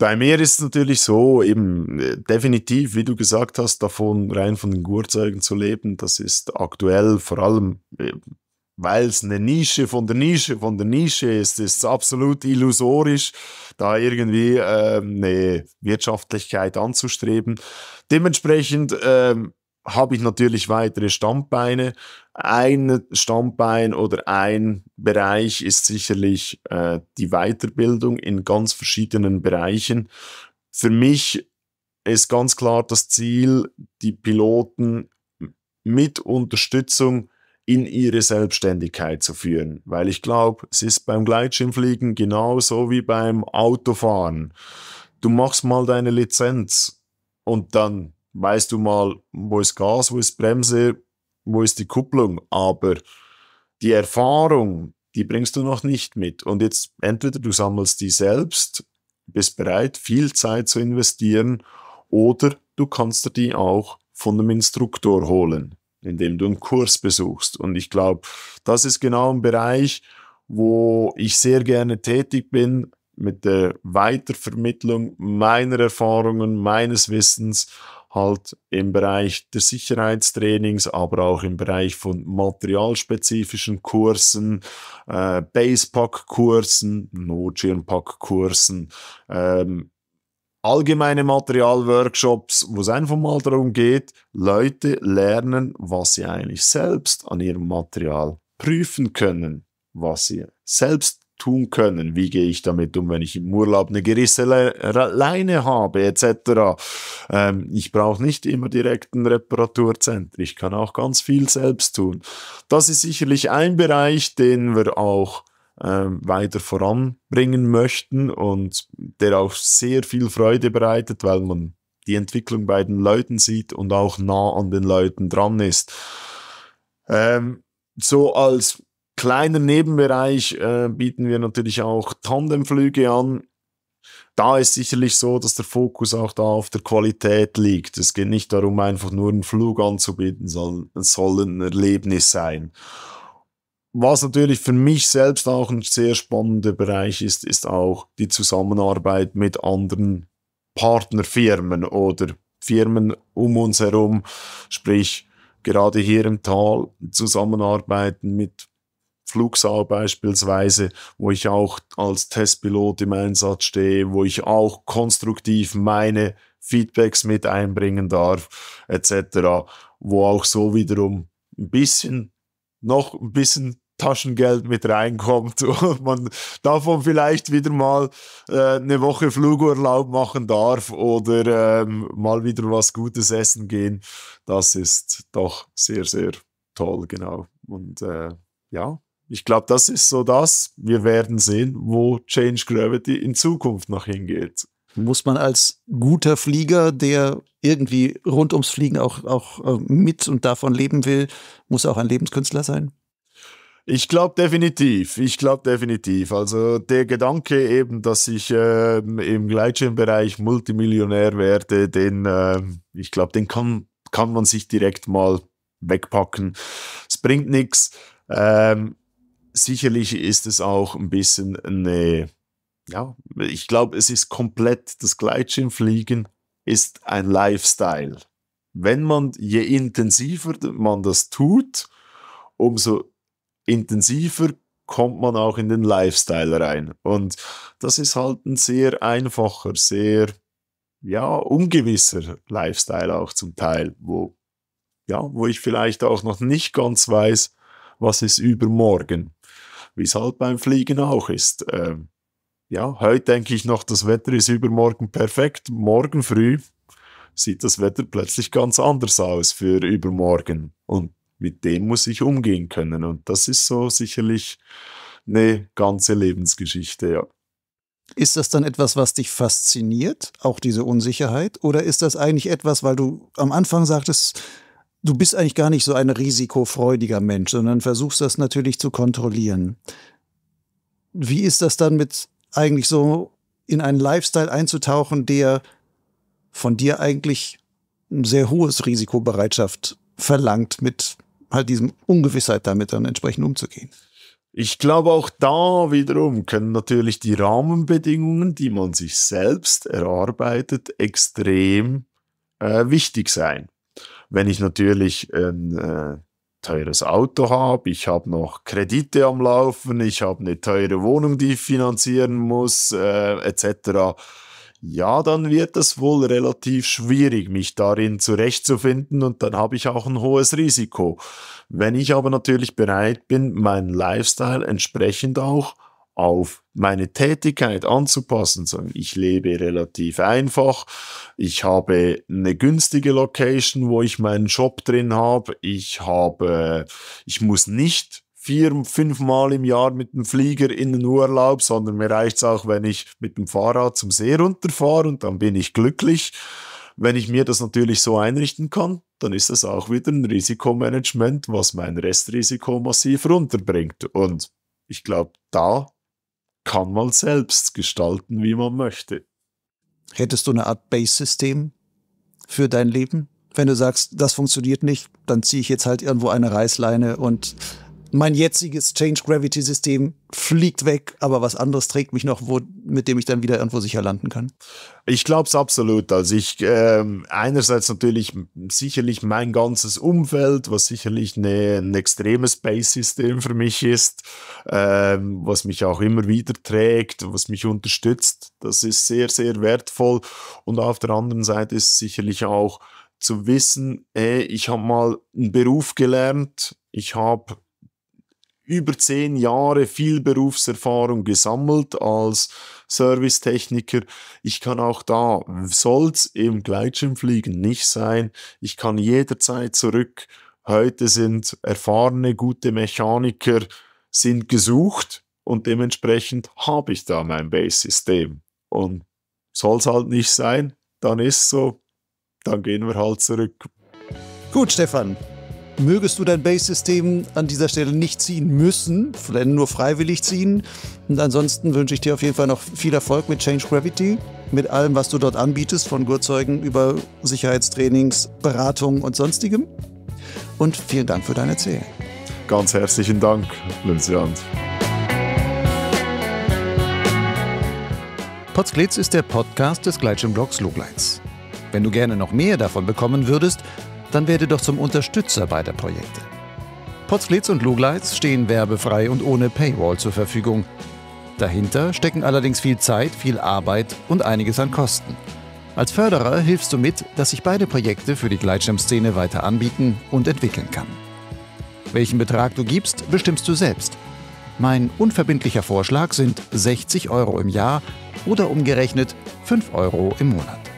Bei mir ist es natürlich so, eben äh, definitiv, wie du gesagt hast, davon rein von den Gurzeugen zu leben, das ist aktuell vor allem, äh, weil es eine Nische von der Nische von der Nische ist, ist es absolut illusorisch, da irgendwie äh, eine Wirtschaftlichkeit anzustreben. Dementsprechend ähm, habe ich natürlich weitere Stammbeine. Ein Stammbein oder ein Bereich ist sicherlich äh, die Weiterbildung in ganz verschiedenen Bereichen. Für mich ist ganz klar das Ziel, die Piloten mit Unterstützung in ihre Selbstständigkeit zu führen. Weil ich glaube, es ist beim Gleitschirmfliegen genauso wie beim Autofahren. Du machst mal deine Lizenz und dann weißt du mal, wo ist Gas, wo ist Bremse, wo ist die Kupplung. Aber die Erfahrung, die bringst du noch nicht mit. Und jetzt entweder du sammelst die selbst, bist bereit, viel Zeit zu investieren, oder du kannst dir die auch von einem Instruktor holen, indem du einen Kurs besuchst. Und ich glaube, das ist genau ein Bereich, wo ich sehr gerne tätig bin mit der Weitervermittlung meiner Erfahrungen, meines Wissens, halt im Bereich des Sicherheitstrainings, aber auch im Bereich von materialspezifischen Kursen, äh, Basepack-Kursen, Notschirmpack-Kursen, ähm, allgemeine Materialworkshops, wo es einfach mal darum geht, Leute lernen, was sie eigentlich selbst an ihrem Material prüfen können, was sie selbst tun können. Wie gehe ich damit um, wenn ich im Urlaub eine gewisse Leine habe, etc. Ähm, ich brauche nicht immer direkt ein Reparaturzentrum. Ich kann auch ganz viel selbst tun. Das ist sicherlich ein Bereich, den wir auch ähm, weiter voranbringen möchten und der auch sehr viel Freude bereitet, weil man die Entwicklung bei den Leuten sieht und auch nah an den Leuten dran ist. Ähm, so als kleinen Nebenbereich äh, bieten wir natürlich auch Tandemflüge an. Da ist sicherlich so, dass der Fokus auch da auf der Qualität liegt. Es geht nicht darum, einfach nur einen Flug anzubieten, sondern es soll ein Erlebnis sein. Was natürlich für mich selbst auch ein sehr spannender Bereich ist, ist auch die Zusammenarbeit mit anderen Partnerfirmen oder Firmen um uns herum, sprich gerade hier im Tal zusammenarbeiten mit Flugsaal beispielsweise, wo ich auch als Testpilot im Einsatz stehe, wo ich auch konstruktiv meine Feedbacks mit einbringen darf, etc., wo auch so wiederum ein bisschen, noch ein bisschen Taschengeld mit reinkommt [LAUGHS] und man davon vielleicht wieder mal äh, eine Woche Flugurlaub machen darf oder ähm, mal wieder was Gutes essen gehen. Das ist doch sehr, sehr toll, genau. Und äh, ja, ich glaube, das ist so das. Wir werden sehen, wo Change Gravity in Zukunft noch hingeht. Muss man als guter Flieger, der irgendwie rund ums Fliegen auch, auch äh, mit und davon leben will, muss auch ein Lebenskünstler sein? Ich glaube definitiv, ich glaube definitiv. Also der Gedanke eben, dass ich äh, im Gleitschirmbereich Multimillionär werde, den, äh, ich glaube, den kann, kann man sich direkt mal wegpacken. Es bringt nichts. Ähm, sicherlich ist es auch ein bisschen eine, ja, ich glaube, es ist komplett, das Gleitschirmfliegen ist ein Lifestyle. Wenn man, je intensiver man das tut, umso intensiver kommt man auch in den Lifestyle rein. Und das ist halt ein sehr einfacher, sehr, ja, ungewisser Lifestyle auch zum Teil, wo, ja, wo ich vielleicht auch noch nicht ganz weiß, was ist übermorgen wie es halt beim Fliegen auch ist. Ähm, ja, heute denke ich noch, das Wetter ist übermorgen perfekt. Morgen früh sieht das Wetter plötzlich ganz anders aus für übermorgen. Und mit dem muss ich umgehen können. Und das ist so sicherlich eine ganze Lebensgeschichte, ja. Ist das dann etwas, was dich fasziniert, auch diese Unsicherheit? Oder ist das eigentlich etwas, weil du am Anfang sagtest, du bist eigentlich gar nicht so ein risikofreudiger Mensch, sondern versuchst das natürlich zu kontrollieren. Wie ist das dann mit eigentlich so in einen Lifestyle einzutauchen, der von dir eigentlich ein sehr hohes Risikobereitschaft verlangt, mit halt diesem Ungewissheit damit dann entsprechend umzugehen? Ich glaube, auch da wiederum können natürlich die Rahmenbedingungen, die man sich selbst erarbeitet, extrem äh, wichtig sein. Wenn ich natürlich ein äh, teures Auto habe, ich habe noch Kredite am Laufen, ich habe eine teure Wohnung, die ich finanzieren muss, äh, etc., ja, dann wird es wohl relativ schwierig, mich darin zurechtzufinden und dann habe ich auch ein hohes Risiko. Wenn ich aber natürlich bereit bin, meinen Lifestyle entsprechend auch auf meine Tätigkeit anzupassen, sondern ich lebe relativ einfach. Ich habe eine günstige Location, wo ich meinen Shop drin habe. Ich habe, ich muss nicht vier, fünfmal im Jahr mit dem Flieger in den Urlaub, sondern mir reicht es auch, wenn ich mit dem Fahrrad zum See runterfahre und dann bin ich glücklich. Wenn ich mir das natürlich so einrichten kann, dann ist das auch wieder ein Risikomanagement, was mein Restrisiko massiv runterbringt. Und ich glaube, da kann man selbst gestalten, wie man möchte. Hättest du eine Art Base-System für dein Leben? Wenn du sagst, das funktioniert nicht, dann ziehe ich jetzt halt irgendwo eine Reißleine und mein jetziges Change Gravity System fliegt weg, aber was anderes trägt mich noch, wo, mit dem ich dann wieder irgendwo sicher landen kann. Ich glaube es absolut. Also ich äh, einerseits natürlich sicherlich mein ganzes Umfeld, was sicherlich eine, ein extremes Base-System für mich ist, äh, was mich auch immer wieder trägt, was mich unterstützt. Das ist sehr, sehr wertvoll. Und auf der anderen Seite ist sicherlich auch zu wissen, ey, ich habe mal einen Beruf gelernt, ich habe über zehn Jahre viel Berufserfahrung gesammelt als Servicetechniker. Ich kann auch da, soll es im Gleitschirmfliegen nicht sein, ich kann jederzeit zurück. Heute sind erfahrene, gute Mechaniker sind gesucht und dementsprechend habe ich da mein Base-System. Und soll es halt nicht sein, dann ist so, dann gehen wir halt zurück. Gut, Stefan, mögest du dein Base-System an dieser Stelle nicht ziehen müssen, wenn nur freiwillig ziehen. Und ansonsten wünsche ich dir auf jeden Fall noch viel Erfolg mit Change Gravity, mit allem, was du dort anbietest, von Gurzeugen über Sicherheitstrainings, Beratung und sonstigem. Und vielen Dank für deine Erzählen. Ganz herzlichen Dank, Lucian. Potsglitz ist der Podcast des Gleitschirmblogs Logleitz. Wenn du gerne noch mehr davon bekommen würdest, dann werde doch zum Unterstützer beider Projekte. Potsglitz und Lugleitz stehen werbefrei und ohne Paywall zur Verfügung. Dahinter stecken allerdings viel Zeit, viel Arbeit und einiges an Kosten. Als Förderer hilfst du mit, dass sich beide Projekte für die Gleitschirmszene weiter anbieten und entwickeln kann. Welchen Betrag du gibst, bestimmst du selbst. Mein unverbindlicher Vorschlag sind 60 Euro im Jahr oder umgerechnet 5 Euro im Monat.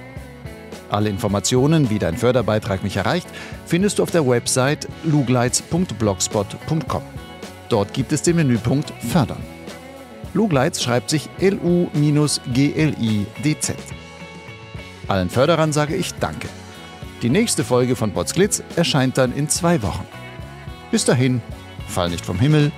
Alle Informationen, wie dein Förderbeitrag mich erreicht, findest du auf der Website lugleitz.blogspot.com. Dort gibt es den Menüpunkt Fördern. Lugleitz schreibt sich L-U-G-L-I-D-Z. Allen Förderern sage ich Danke. Die nächste Folge von Potsglitz erscheint dann in zwei Wochen. Bis dahin, fall nicht vom Himmel,